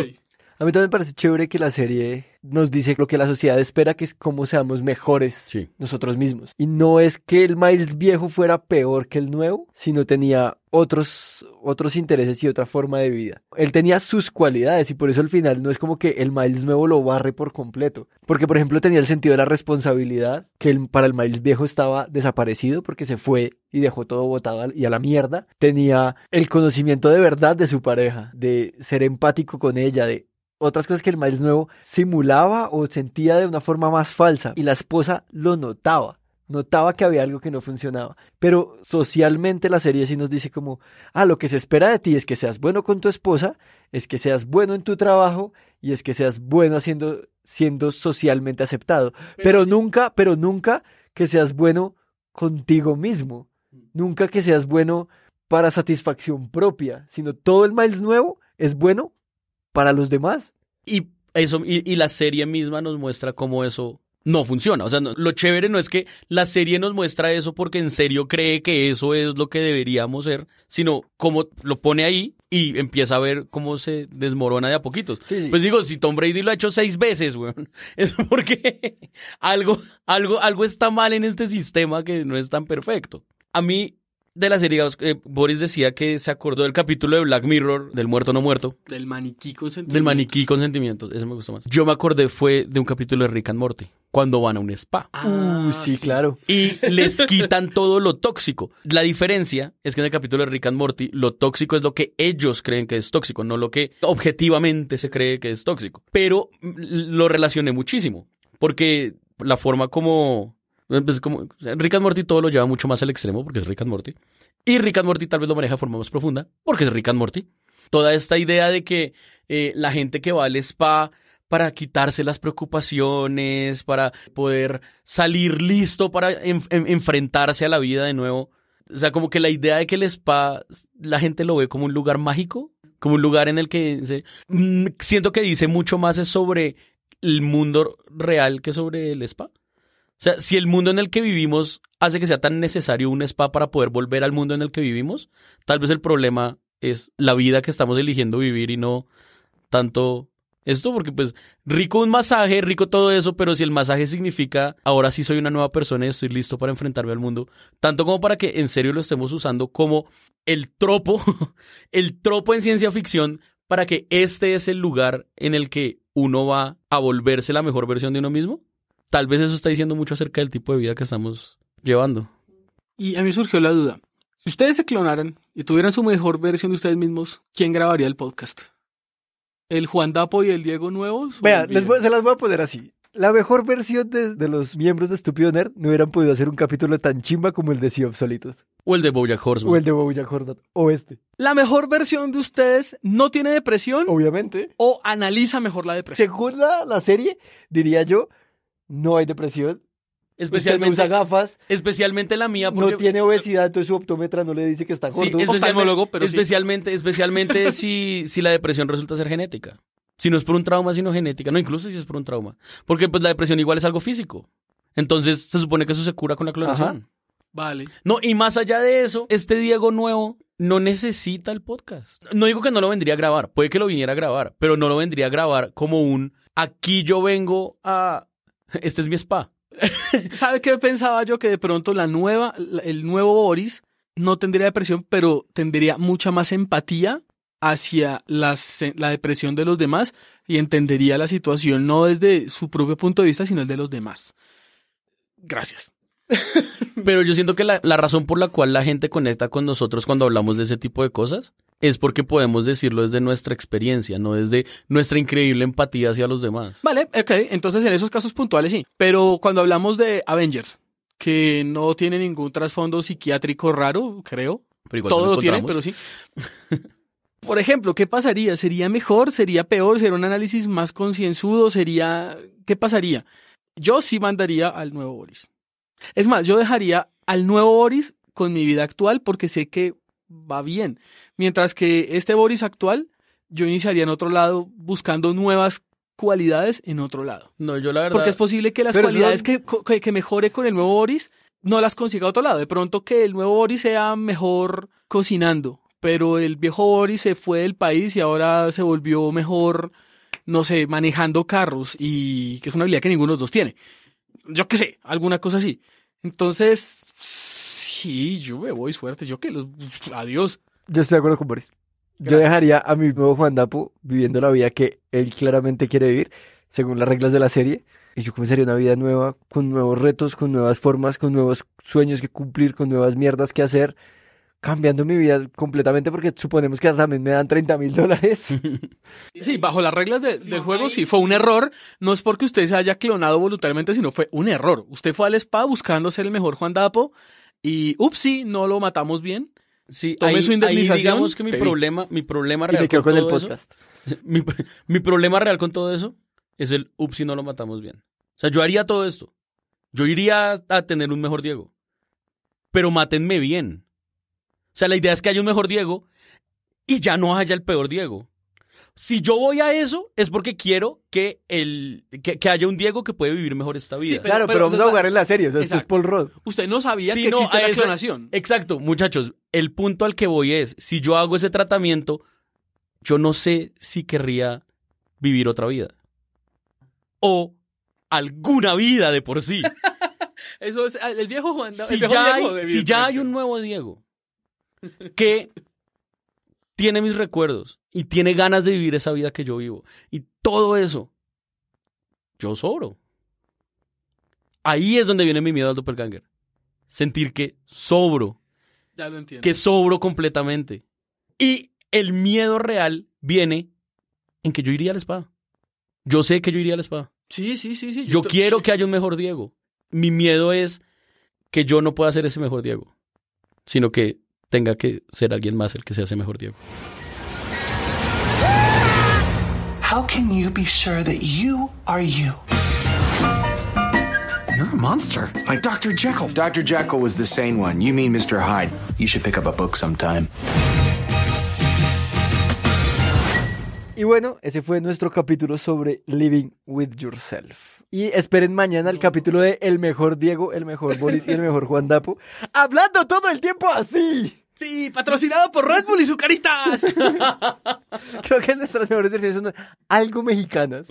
A mí también me parece chévere que la serie nos dice lo que la sociedad espera, que es cómo seamos mejores nosotros mismos. Y no es que el Miles viejo fuera peor que el nuevo, sino tenía otros, otros intereses y otra forma de vida. Él tenía sus cualidades y por eso al final no es como que el Miles nuevo lo barre por completo. Porque, por ejemplo, tenía el sentido de la responsabilidad, que para el Miles viejo estaba desaparecido porque se fue y dejó todo botado y a la mierda. Tenía el conocimiento de verdad de su pareja, de ser empático con ella, de otras cosas que el Miles nuevo simulaba o sentía de una forma más falsa y la esposa lo notaba notaba que había algo que no funcionaba. Pero socialmente la serie sí nos dice como, ah, lo que se espera de ti es que seas bueno con tu esposa, es que seas bueno en tu trabajo y es que seas bueno haciendo, siendo socialmente aceptado. Pero, nunca, pero nunca que seas bueno contigo mismo. Nunca que seas bueno para satisfacción propia, sino todo el Miles nuevo es bueno para los demás. Y eso, y, la serie misma nos muestra cómo eso no funciona. O sea, lo chévere no es que la serie nos muestra eso porque en serio cree que eso es lo que deberíamos ser, sino cómo lo pone ahí y empieza a ver cómo se desmorona de a poquitos. Pues digo, si Tom Brady lo ha hecho seis veces, es porque algo, algo, algo está mal en este sistema que no es tan perfecto. A mí de la serie, eh, Boris decía que se acordó del capítulo de Black Mirror, del muerto no muerto. Del maniquí con sentimientos. Del maniquí con sentimientos, ese me gustó más. Yo me acordé fue de un capítulo de Rick and Morty, cuando van a un spa. Ah, uh, sí, sí, claro. Y les quitan todo lo tóxico. La diferencia es que en el capítulo de Rick and Morty, lo tóxico es lo que ellos creen que es tóxico, no lo que objetivamente se cree que es tóxico. Pero mm, lo relacioné muchísimo, porque la forma como pues, pues como, Rick and Morty todo lo lleva mucho más al extremo porque es Rick and Morty. Y Rick and Morty tal vez lo maneja de forma más profunda porque es Rick and Morty. Toda esta idea de que eh, la gente que va al spa para quitarse las preocupaciones, para poder salir listo para enfrentarse a la vida de nuevo. O sea, como que la idea de que el spa la gente lo ve como un lugar mágico, como un lugar en el que se, mm, siento que dice mucho más sobre el mundo real que sobre el spa. O sea, si el mundo en el que vivimos hace que sea tan necesario un spa para poder volver al mundo en el que vivimos, tal vez el problema es la vida que estamos eligiendo vivir y no tanto esto, porque pues rico un masaje, rico todo eso, pero si el masaje significa ahora sí soy una nueva persona y estoy listo para enfrentarme al mundo, tanto como para que en serio lo estemos usando como el tropo, el tropo en ciencia ficción, para que este es el lugar en el que uno va a volverse la mejor versión de uno mismo tal vez eso está diciendo mucho acerca del tipo de vida que estamos llevando. Y a mí surgió la duda. Si ustedes se clonaran y tuvieran su mejor versión de ustedes mismos, ¿quién grabaría el podcast? ¿El Juan Dapo y el Diego Nuevos? Vean, se las voy a poner así. La mejor versión de, los miembros de Estúpido no hubieran podido hacer un capítulo tan chimba como el de Si Obsolitos. O el de Boya Horseman. O el de Boya Horseman. O este. La mejor versión de ustedes no tiene depresión. Obviamente. O analiza mejor la depresión. Según la serie, diría yo, no hay depresión. Especialmente usa gafas. Especialmente la mía. no tiene obesidad, entonces su optómetra no le dice que está gordo. especialmente, pero especialmente, especialmente si, si la depresión resulta ser genética. Si no es por un trauma, sino genética. No, incluso si es por un trauma. Porque pues la depresión igual es algo físico. Entonces se supone que eso se cura con la clonación. Vale. No, y más allá de eso, este Diego nuevo no necesita el podcast. No digo que no lo vendría a grabar, puede que lo viniera a grabar, pero no lo vendría a grabar como un aquí yo vengo a este es mi spa. ¿Sabe qué pensaba yo? Que de pronto la nueva, el nuevo Boris no tendría depresión, pero tendría mucha más empatía hacia las, la depresión de los demás y entendería la situación no desde su propio punto de vista, sino el de los demás. Gracias. Pero yo siento que la, la razón por la cual la gente conecta con nosotros cuando hablamos de ese tipo de cosas es porque podemos decirlo desde nuestra experiencia, no desde nuestra increíble empatía hacia los demás. Vale, ok, entonces en esos casos puntuales sí, pero cuando hablamos de Avengers, que no tiene ningún trasfondo psiquiátrico raro, creo, pero todo lo tiene, pero sí. Por ejemplo, ¿qué pasaría? ¿Sería mejor? ¿Sería peor? ¿Sería un análisis más concienzudo? ¿Sería... ¿Qué pasaría? Yo sí mandaría al nuevo Boris. Es más, yo dejaría al nuevo Boris con mi vida actual porque sé que va bien. Mientras que este Boris actual, yo iniciaría en otro lado buscando nuevas cualidades en otro lado. No, yo la verdad. Porque es posible que las cualidades que, que, mejore con el nuevo Boris no las consiga a otro lado. De pronto que el nuevo Boris sea mejor cocinando, pero el viejo Boris se fue del país y ahora se volvió mejor, no sé, manejando carros y que es una habilidad que ninguno de los dos tiene. Yo qué sé, alguna cosa así. Entonces, Sí, yo me voy, suerte. Yo que los. Adiós. Yo estoy de acuerdo con Boris. Yo dejaría a mi nuevo Juan Dapo viviendo la vida que él claramente quiere vivir, según las reglas de la serie. Y yo comenzaría una vida nueva, con nuevos retos, con nuevas formas, con nuevos sueños que cumplir, con nuevas mierdas que hacer, cambiando mi vida completamente, porque suponemos que también me dan 30 mil dólares. Sí, bajo las reglas del juego, sí fue un error. No es porque usted se haya clonado voluntariamente, sino fue un error. Usted fue al spa buscando ser el mejor Juan Dapo y upsí, no lo matamos bien. Sí, ahí, su indemnización. digamos que mi problema, mi problema real. me quedo con, el podcast. mi, problema real con todo eso es el upsí, no lo matamos bien. O sea, yo haría todo esto. Yo iría a tener un mejor Diego. Pero mátenme bien. O sea, la idea es que haya un mejor Diego y ya no haya el peor Diego si yo voy a eso, es porque quiero que, el, haya un Diego que puede vivir mejor esta vida. claro, pero, vamos a jugar en la serie, o sea, es Paul Rudd. Usted no sabía que existía existe la Exacto, muchachos, el punto al que voy es, si yo hago ese tratamiento, yo no sé si querría vivir otra vida. O alguna vida de por sí. eso es el viejo Juan. Si, si ya hay un nuevo Diego que tiene mis recuerdos y tiene ganas de vivir esa vida que yo vivo. Y todo eso, yo sobro. Ahí es donde viene mi miedo al doppelganger. Sentir que sobro. Ya lo entiendo. Que sobro completamente. Y el miedo real viene en que yo iría a la espada. Yo sé que yo iría a la espada. Sí, sí, sí, sí. Yo, quiero que haya un mejor Diego. Mi miedo es que yo no pueda ser ese mejor Diego, sino que tenga que ser alguien más el que se hace mejor Diego. How can you be sure that you are you? You're a monster. Like Dr. Jekyll. Dr. Jekyll was the sane one. You mean Mr. Hyde. You should pick up a book sometime. Y bueno, ese fue nuestro capítulo sobre Living with Yourself. Y esperen mañana el capítulo de El mejor Diego, el mejor Boris y el mejor Juan Dapo. Hablando todo el tiempo así. Sí, patrocinado por Red Bull y su caritas. Creo que nuestras mejores versiones son algo mexicanas.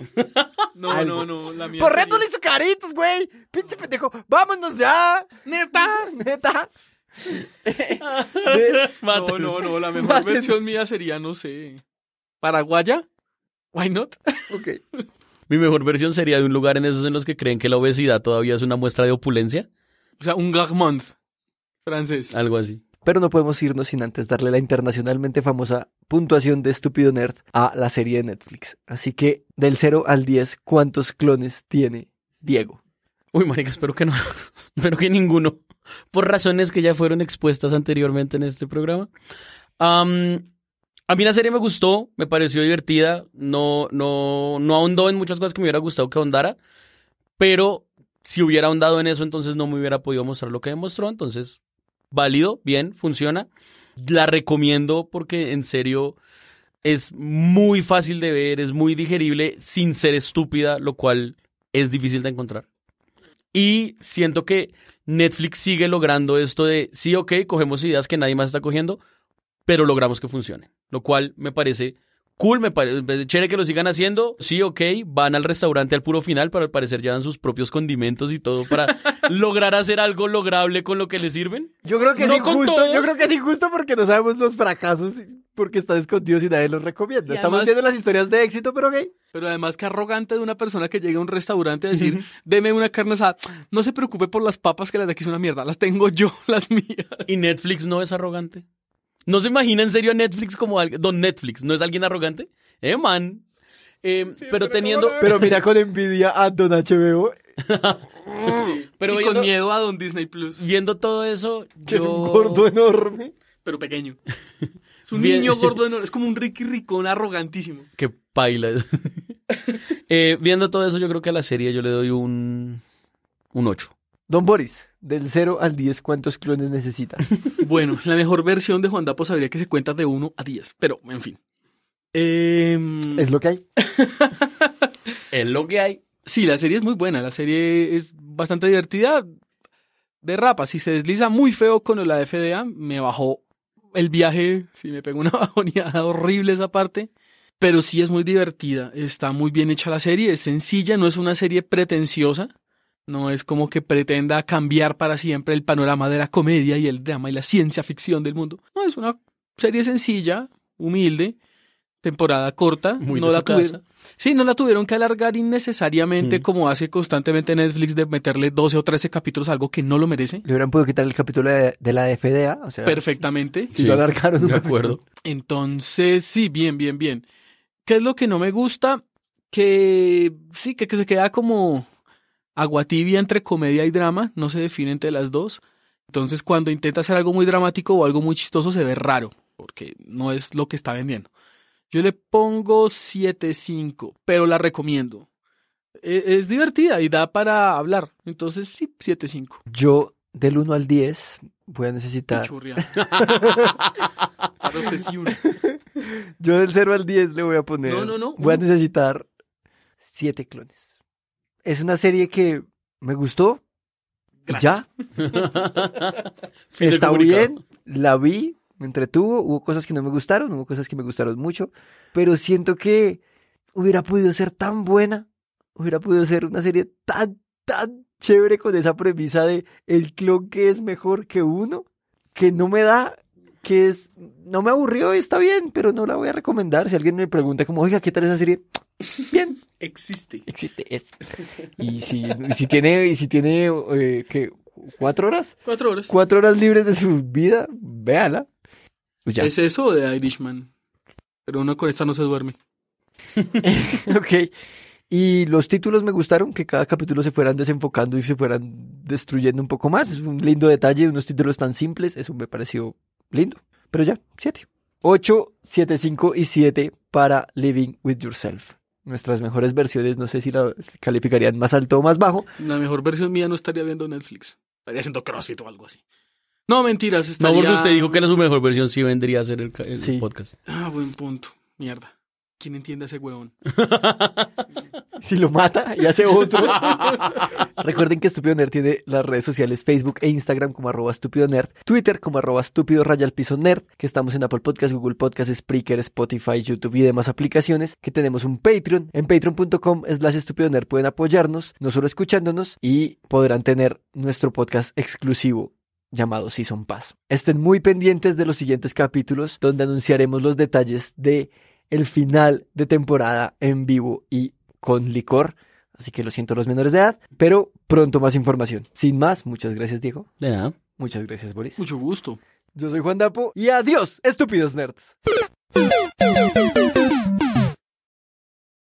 No, no, no, la mía. Por Red Bull y su caritas, güey. Pinche pendejo. Vámonos ya. Neta. Neta. no, no, no, la mejor versión mía sería, no sé. ¿Paraguaya? ¿Why not? Ok. Mi mejor versión sería de un lugar en esos en los que creen que la obesidad todavía es una muestra de opulencia. O sea, un garmont francés. Algo así pero no podemos irnos sin antes darle la internacionalmente famosa puntuación de estúpido nerd a la serie de Netflix. Así que del 0 al 10, ¿cuántos clones tiene Diego? Uy, marica, espero que no. espero que ninguno. Por razones que ya fueron expuestas anteriormente en este programa. a mí la serie me gustó, me pareció divertida. No, no, no ahondó en muchas cosas que me hubiera gustado que ahondara. Pero si hubiera ahondado en eso, entonces no me hubiera podido mostrar lo que demostró. Entonces, válido, bien, funciona. La recomiendo porque en serio es muy fácil de ver, es muy digerible sin ser estúpida, lo cual es difícil de encontrar. Y siento que Netflix sigue logrando esto de, sí, ok, cogemos ideas que nadie más está cogiendo, pero logramos que funcione, lo cual me parece cool, me parece chévere que lo sigan haciendo. Sí, ok, van al restaurante al puro final, pero al parecer dan sus propios condimentos y todo para lograr hacer algo lograble con lo que les sirven. Yo creo que es injusto, yo creo que es injusto porque no sabemos los fracasos porque están escondidos y nadie los recomienda. Estamos viendo las historias de éxito, pero ok. Pero además qué arrogante de una persona que llega a un restaurante a decir, deme una carne asada. No se preocupe por las papas que las de aquí son una mierda, las tengo yo, las mías. ¿Y Netflix no es arrogante? ¿No se imagina en serio a Netflix como Don Netflix? ¿No es alguien arrogante? Eh, man. Em, pero, teniendo. Pero mira con envidia a Don HBO. pero y con miedo a Don Disney Plus. Viendo todo eso. Que es un gordo enorme. Pero pequeño. Es un niño gordo enorme. Es como un Ricky Ricón arrogantísimo. Qué paila. Eh, viendo todo eso, yo creo que a la serie yo le doy un. Un 8. Don Boris. Del 0 al 10, ¿cuántos clones necesita? Bueno, la mejor versión de Juan Dapo sabría que se cuenta de 1 a 10, pero en fin. Em, es lo que hay. es lo que hay. Sí, la serie es muy buena, la serie es bastante divertida. de Derrapa, si se desliza muy feo con la FDA, me bajó el viaje, si me pegó una bajoneada horrible esa parte pero sí es muy divertida, está muy bien hecha la serie, es sencilla, no es una serie pretenciosa, no es como que pretenda cambiar para siempre el panorama de la comedia y el drama y la ciencia ficción del mundo. No, es una serie sencilla, humilde, temporada corta. Muy no la tuvieron. Sí, no la tuvieron que alargar innecesariamente mm. como hace constantemente Netflix de meterle 12 o 13 capítulos a algo que no lo merece. Le hubieran podido quitar el capítulo de, la FDA. O sea, Perfectamente. Si sí, lo alargaron. De acuerdo. Entonces, sí, bien, bien, bien. ¿Qué es lo que no me gusta? Que sí, que, que se queda como tibia entre comedia y drama, no se define entre las dos. Entonces, cuando intenta hacer algo muy dramático o algo muy chistoso, se ve raro, porque no es lo que está vendiendo. Yo le pongo 7.5, pero la recomiendo. E, es, divertida y da para hablar. Entonces, sí, 7.5. Yo, del 1 al 10, voy a necesitar. usted uno. Yo del 0 al 10 le voy a poner. No, no, no. Voy a necesitar 7 clones es una serie que me gustó. Ya. Está bien, la vi, me entretuvo, hubo cosas que no me gustaron, hubo cosas que me gustaron mucho, pero siento que hubiera podido ser tan buena, hubiera podido ser una serie tan, tan chévere con esa premisa de el clon que es mejor que uno, que no me da, que es, no me aburrió, está bien, pero no la voy a recomendar. Si alguien me pregunta como, oiga, ¿qué tal esa serie? Bien. Existe. Existe, es. Y si, tiene, y si tiene eh, ¿Cuatro horas? Cuatro horas. Cuatro horas libres de su vida, véala. Pues ¿Es eso de Irishman? Pero uno con esta no se duerme. ok. Y los títulos me gustaron, que cada capítulo se fueran desenfocando y se fueran destruyendo un poco más. Es un lindo detalle, unos títulos tan simples, eso me pareció lindo. Pero ya, siete. Ocho, siete, cinco y siete para Living with Yourself nuestras mejores versiones, no sé si la calificarían más alto o más bajo. La mejor versión mía no estaría viendo Netflix, estaría haciendo CrossFit o algo así. No, mentiras, No, porque usted dijo que era su mejor versión, sí vendría a ser el, podcast. Ah, buen punto, mierda. ¿Quién entiende a ese huevón? si lo mata y hace otro. Recuerden que Estúpido Nerd tiene las redes sociales Facebook e Instagram como arroba estúpido nerd, Twitter como arroba estúpido Rayal piso nerd, que estamos en Apple Podcast, Google Podcast, Spreaker, Spotify, YouTube y demás aplicaciones, que tenemos un Patreon. En patreon.com slash estúpido nerd pueden apoyarnos, no solo escuchándonos, y podrán tener nuestro podcast exclusivo llamado Season Pass. Estén muy pendientes de los siguientes capítulos donde anunciaremos los detalles de el final de temporada en vivo y con licor. Así que lo siento los menores de edad, pero pronto más información. Sin más, muchas gracias, Diego. De nada. Muchas gracias, Boris. Mucho gusto. Yo soy Juan Dapo y adiós, estúpidos nerds.